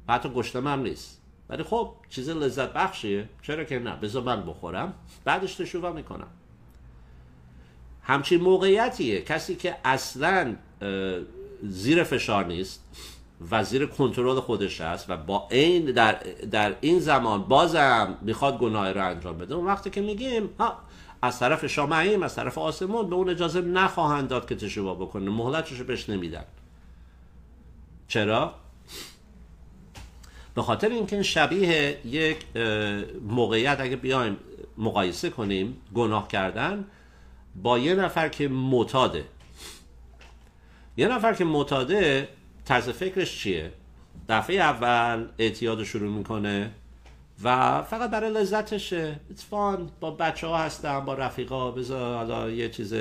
و حتی گشتم هم نیست ولی خب چیز لذت بخشیه چرا که نه بذار من بخورم بعدش میکنم همچین موقعیتیه کسی که اصلا زیر فشار نیست و زیر کنترل خودش هست و با این در, در این زمان بازم میخواد گناه رو انجام بده اون وقتی که میگیم ها از طرف شامعیم از طرف آسمون به اون اجازه نخواهند داد که تشویبا بکنه مهلتش بهش نمیدن چرا؟ به خاطر اینکه شبیه یک موقعیت اگه بیایم مقایسه کنیم گناه کردن با یه نفر که متاده یه نفر که معتاده طرز فکرش چیه دفعه اول اعتیاد شروع میکنه و فقط برای لذتشه It's با بچه ها هستم با رفیقا بذار یه چیز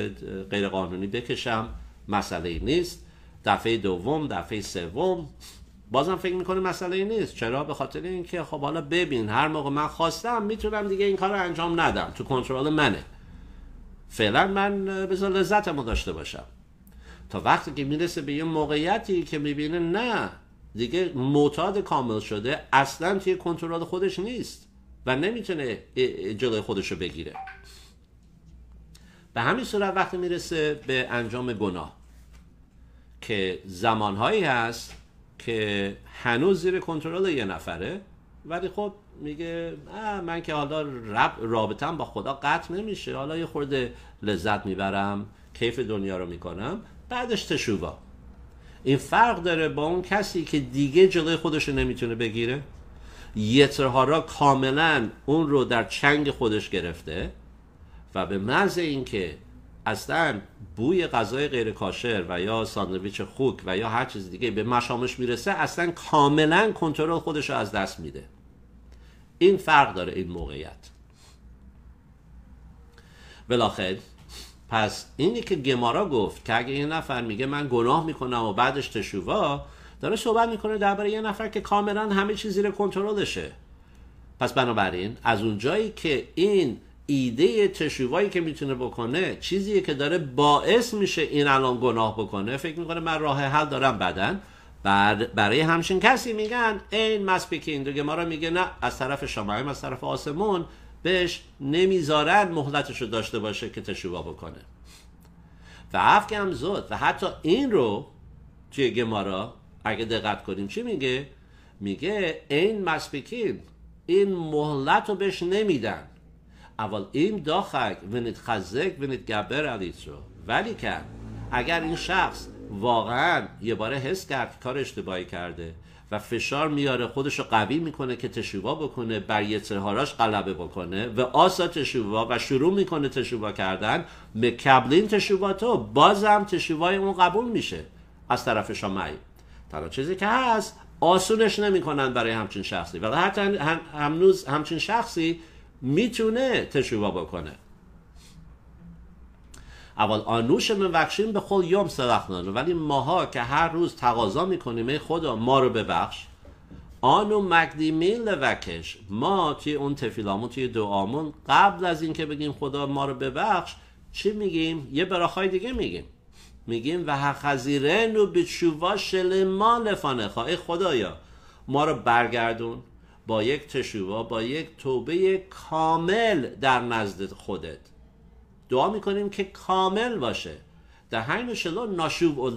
غیر قانونی بکشم مسئله نیست دفعه دوم دفعه سوم بازم فکر میکنه مسئله نیست چرا به خاطر اینکه خب حالا ببین هر موقع من خواستم میتونم دیگه این کار رو انجام ندم تو کنترل منه فعلا من بذار لذت داشته باشم تا وقتی که میرسه به یه موقعیتی که میبینه نه دیگه معتاد کامل شده اصلا توی کنترل خودش نیست و نمیتونه جلوی خودش رو بگیره به همین صورت وقتی میرسه به انجام گناه که زمانهایی هست که هنوز زیر کنترل یه نفره ولی خب میگه من که حالا رب رابطم با خدا قطع نمیشه حالا یه خورده لذت میبرم کیف دنیا رو میکنم بعدش تشوبا این فرق داره با اون کسی که دیگه جلوی خودش رو نمیتونه بگیره را کاملا اون رو در چنگ خودش گرفته و به این اینکه اصلا بوی غذای غیر کاشر و یا ساندویچ خوک و یا هر چیز دیگه به مشامش میرسه اصلا کاملا کنترل خودش رو از دست میده این فرق داره این موقعیت بالاخره پس اینی که گمارا گفت که اگه یه نفر میگه من گناه میکنم و بعدش تشوا داره صحبت میکنه درباره یه نفر که کاملا همه چیز زیر کنترلشه پس بنابراین از اونجایی که این ایده تشویوایی که میتونه بکنه چیزیه که داره باعث میشه این الان گناه بکنه فکر میکنه من راه حل دارم بدن بعد برای همچین کسی میگن این مست دیگه ما را میگه نه از طرف شمایم از طرف آسمون بهش نمیذارن مهلتش رو داشته باشه که تشوبا بکنه و هفت هم زود و حتی این رو توی گمارا اگه دقت کنیم چی میگه میگه این مسپیکین این مهلت رو بهش نمیدن اول این داخک ونید خزک ونید گبر علیت رو ولی که اگر این شخص واقعا یه باره حس کرد کار اشتباهی کرده و فشار میاره خودش رو قوی میکنه که تشیوا بکنه بر یترهاراش غلبه بکنه و آسا تشیوا و شروع میکنه تشیوا کردن مکبلین تشوبا تو بازم تشیوای اون قبول میشه از طرف شمایی تنها چیزی که هست آسونش نمیکنن برای همچین شخصی و حتی همچین شخصی میتونه تشوبا بکنه اول آنوش من بخشیم به خود یوم سرخنان ولی ماها که هر روز تقاضا میکنیم ای خدا ما رو ببخش آنو میل لوکش ما توی اون تفیلامون توی دعامون قبل از اینکه بگیم خدا ما رو ببخش چی میگیم؟ یه براخای دیگه میگیم میگیم و حخزیرن و به شلما خواه ای خدایا ما رو برگردون با یک تشوبا با یک توبه کامل در نزد خودت میکنیم که کامل باشه دهنگ شلو ناشوب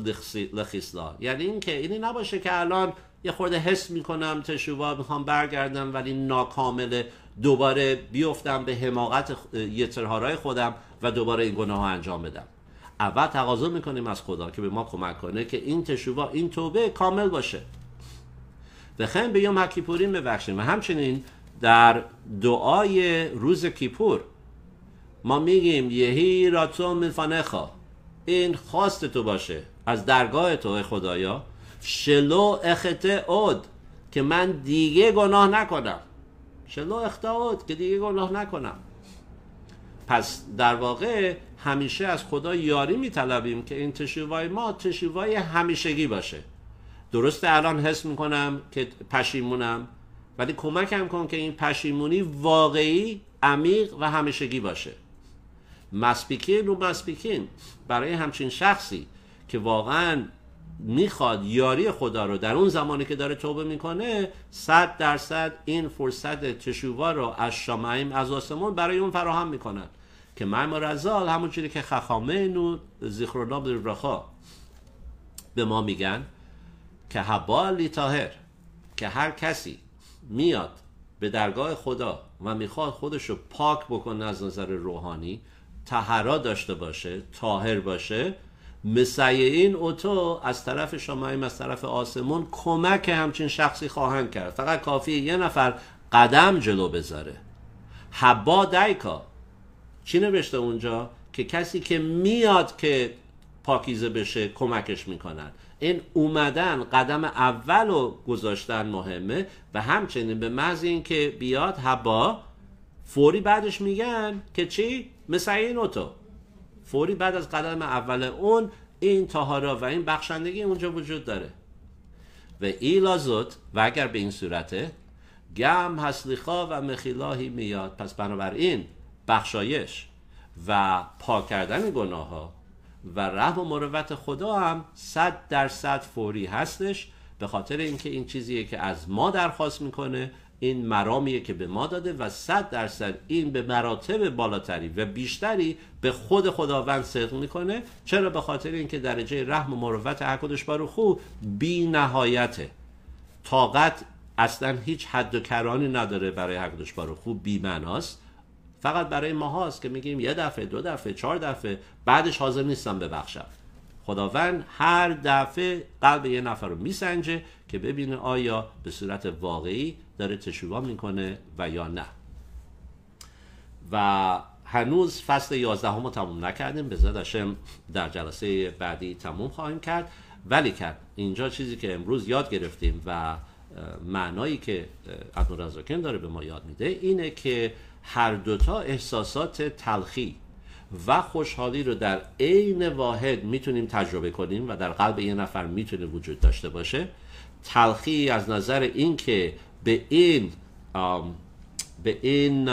لخیسلا یعنی اینکه اینی نباشه که الان یه خورده حس میکنم تشوبا میخوام برگردم ولی ناکامله دوباره بیفتم به حماقت یترهارای خودم و دوباره این گناه ها انجام بدم اول تقاضا میکنیم از خدا که به ما کمک کنه که این تشوبا این توبه کامل باشه بخیم به یوم حکیپورین ببخشیم و همچنین در دعای روز کیپور ما میگیم یهی راتون میفنخا این خواست تو باشه از درگاه تو خدایا شلو اخته اود که من دیگه گناه نکنم شلو اخته اود که دیگه گناه نکنم پس در واقع همیشه از خدا یاری میطلبیم که این تشیوای ما تشیوای همیشگی باشه درسته الان حس میکنم که پشیمونم ولی کمکم کن که این پشیمونی واقعی عمیق و همیشگی باشه مسپیکین و مسپیکین برای همچین شخصی که واقعا میخواد یاری خدا رو در اون زمانی که داره توبه میکنه صد درصد این فرصت تشووا رو از شامعیم از آسمان برای اون فراهم میکنن که معیم رزال همون چیزی که خخامه و زیخروناب رخا به ما میگن که حبالی تاهر که هر کسی میاد به درگاه خدا و میخواد خودش رو پاک بکنه از نظر روحانی تهرا داشته باشه تاهر باشه مثل این اوتو از طرف شمایم از طرف آسمون کمک همچین شخصی خواهند کرد فقط کافیه یه نفر قدم جلو بذاره حبا دیکا چی نوشته اونجا که کسی که میاد که پاکیزه بشه کمکش میکنند این اومدن قدم اول رو گذاشتن مهمه و همچنین به محض اینکه بیاد حبا فوری بعدش میگن که چی تو فوری بعد از قدم اول اون این تاهارا و این بخشندگی اونجا وجود داره و زد، و اگر به این صورته گم هسلیخا و مخیلاهی میاد پس بنابراین بخشایش و پاک کردن گناه ها و رحم و مروت خدا هم صد درصد فوری هستش به خاطر اینکه این چیزیه که از ما درخواست میکنه این مرامیه که به ما داده و صد درصد این به مراتب بالاتری و بیشتری به خود خداوند صدق میکنه چرا به خاطر اینکه درجه رحم و مروت کدش بارو خوب بی نهایته طاقت اصلا هیچ حد و کرانی نداره برای کدش بارو خوب بی مناست فقط برای ماهاست که میگیم یه دفعه دو دفعه چهار دفعه بعدش حاضر نیستم ببخشم خداوند هر دفعه قلب یه نفر رو میسنجه که ببینه آیا به صورت واقعی داره تشویبا میکنه و یا نه و هنوز فصل 11 رو تموم نکردیم به داشتم در جلسه بعدی تموم خواهیم کرد ولی کرد اینجا چیزی که امروز یاد گرفتیم و معنایی که عدن رزاکن داره به ما یاد میده اینه که هر دوتا احساسات تلخی و خوشحالی رو در عین واحد میتونیم تجربه کنیم و در قلب یه نفر میتونه وجود داشته باشه تلخی از نظر اینکه به این به این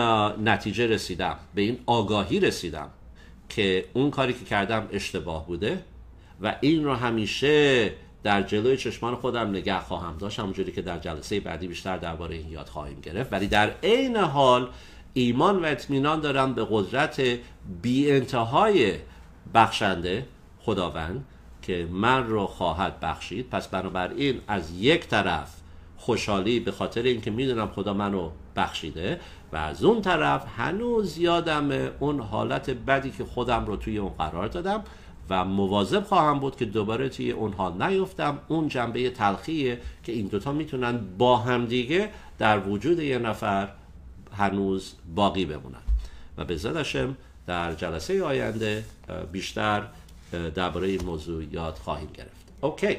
نتیجه رسیدم به این آگاهی رسیدم که اون کاری که کردم اشتباه بوده و این رو همیشه در جلوی چشمان خودم نگه خواهم داشت همونجوری که در جلسه بعدی بیشتر درباره این یاد خواهیم گرفت ولی در عین حال ایمان و اطمینان دارم به قدرت بی انتهای بخشنده خداوند که من رو خواهد بخشید پس بنابراین از یک طرف خوشحالی به خاطر اینکه میدونم خدا منو بخشیده و از اون طرف هنوز یادم اون حالت بدی که خودم رو توی اون قرار دادم و مواظب خواهم بود که دوباره توی اون حال نیفتم اون جنبه تلخیه که این دوتا میتونن با همدیگه در وجود یه نفر هنوز باقی بمونن و به زدشم در جلسه آینده بیشتر درباره این موضوع یاد خواهیم گرفت اوکی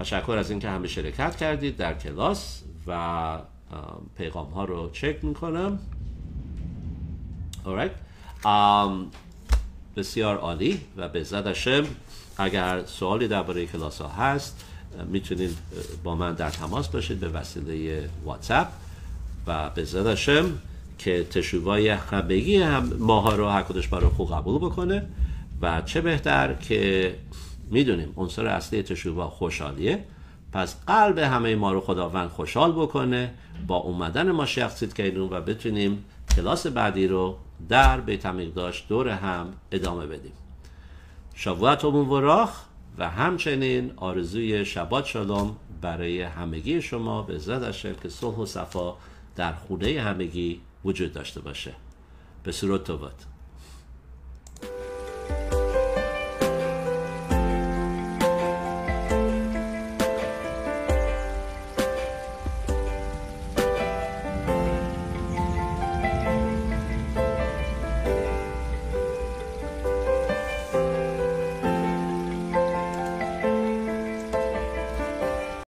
تشکر از اینکه همه شرکت کردید در کلاس و پیغام ها رو چک میکنم alright. بسیار عالی و به زدشم اگر سوالی درباره کلاس ها هست میتونید با من در تماس باشید به وسیله واتساپ و به زدشم که های همگی هم ماها رو هر کدش برای خوب قبول بکنه و چه بهتر که میدونیم عنصر اصلی تشوبا خوشحالیه پس قلب همه ما رو خداوند خوشحال بکنه با اومدن ما شخصیت کردون و بتونیم کلاس بعدی رو در بیت داشت دور هم ادامه بدیم شبوت و راخ و همچنین آرزوی شبات شلوم برای همگی شما به زد که صلح و صفا در خونه همگی وجود داشته باشه به صورت توبت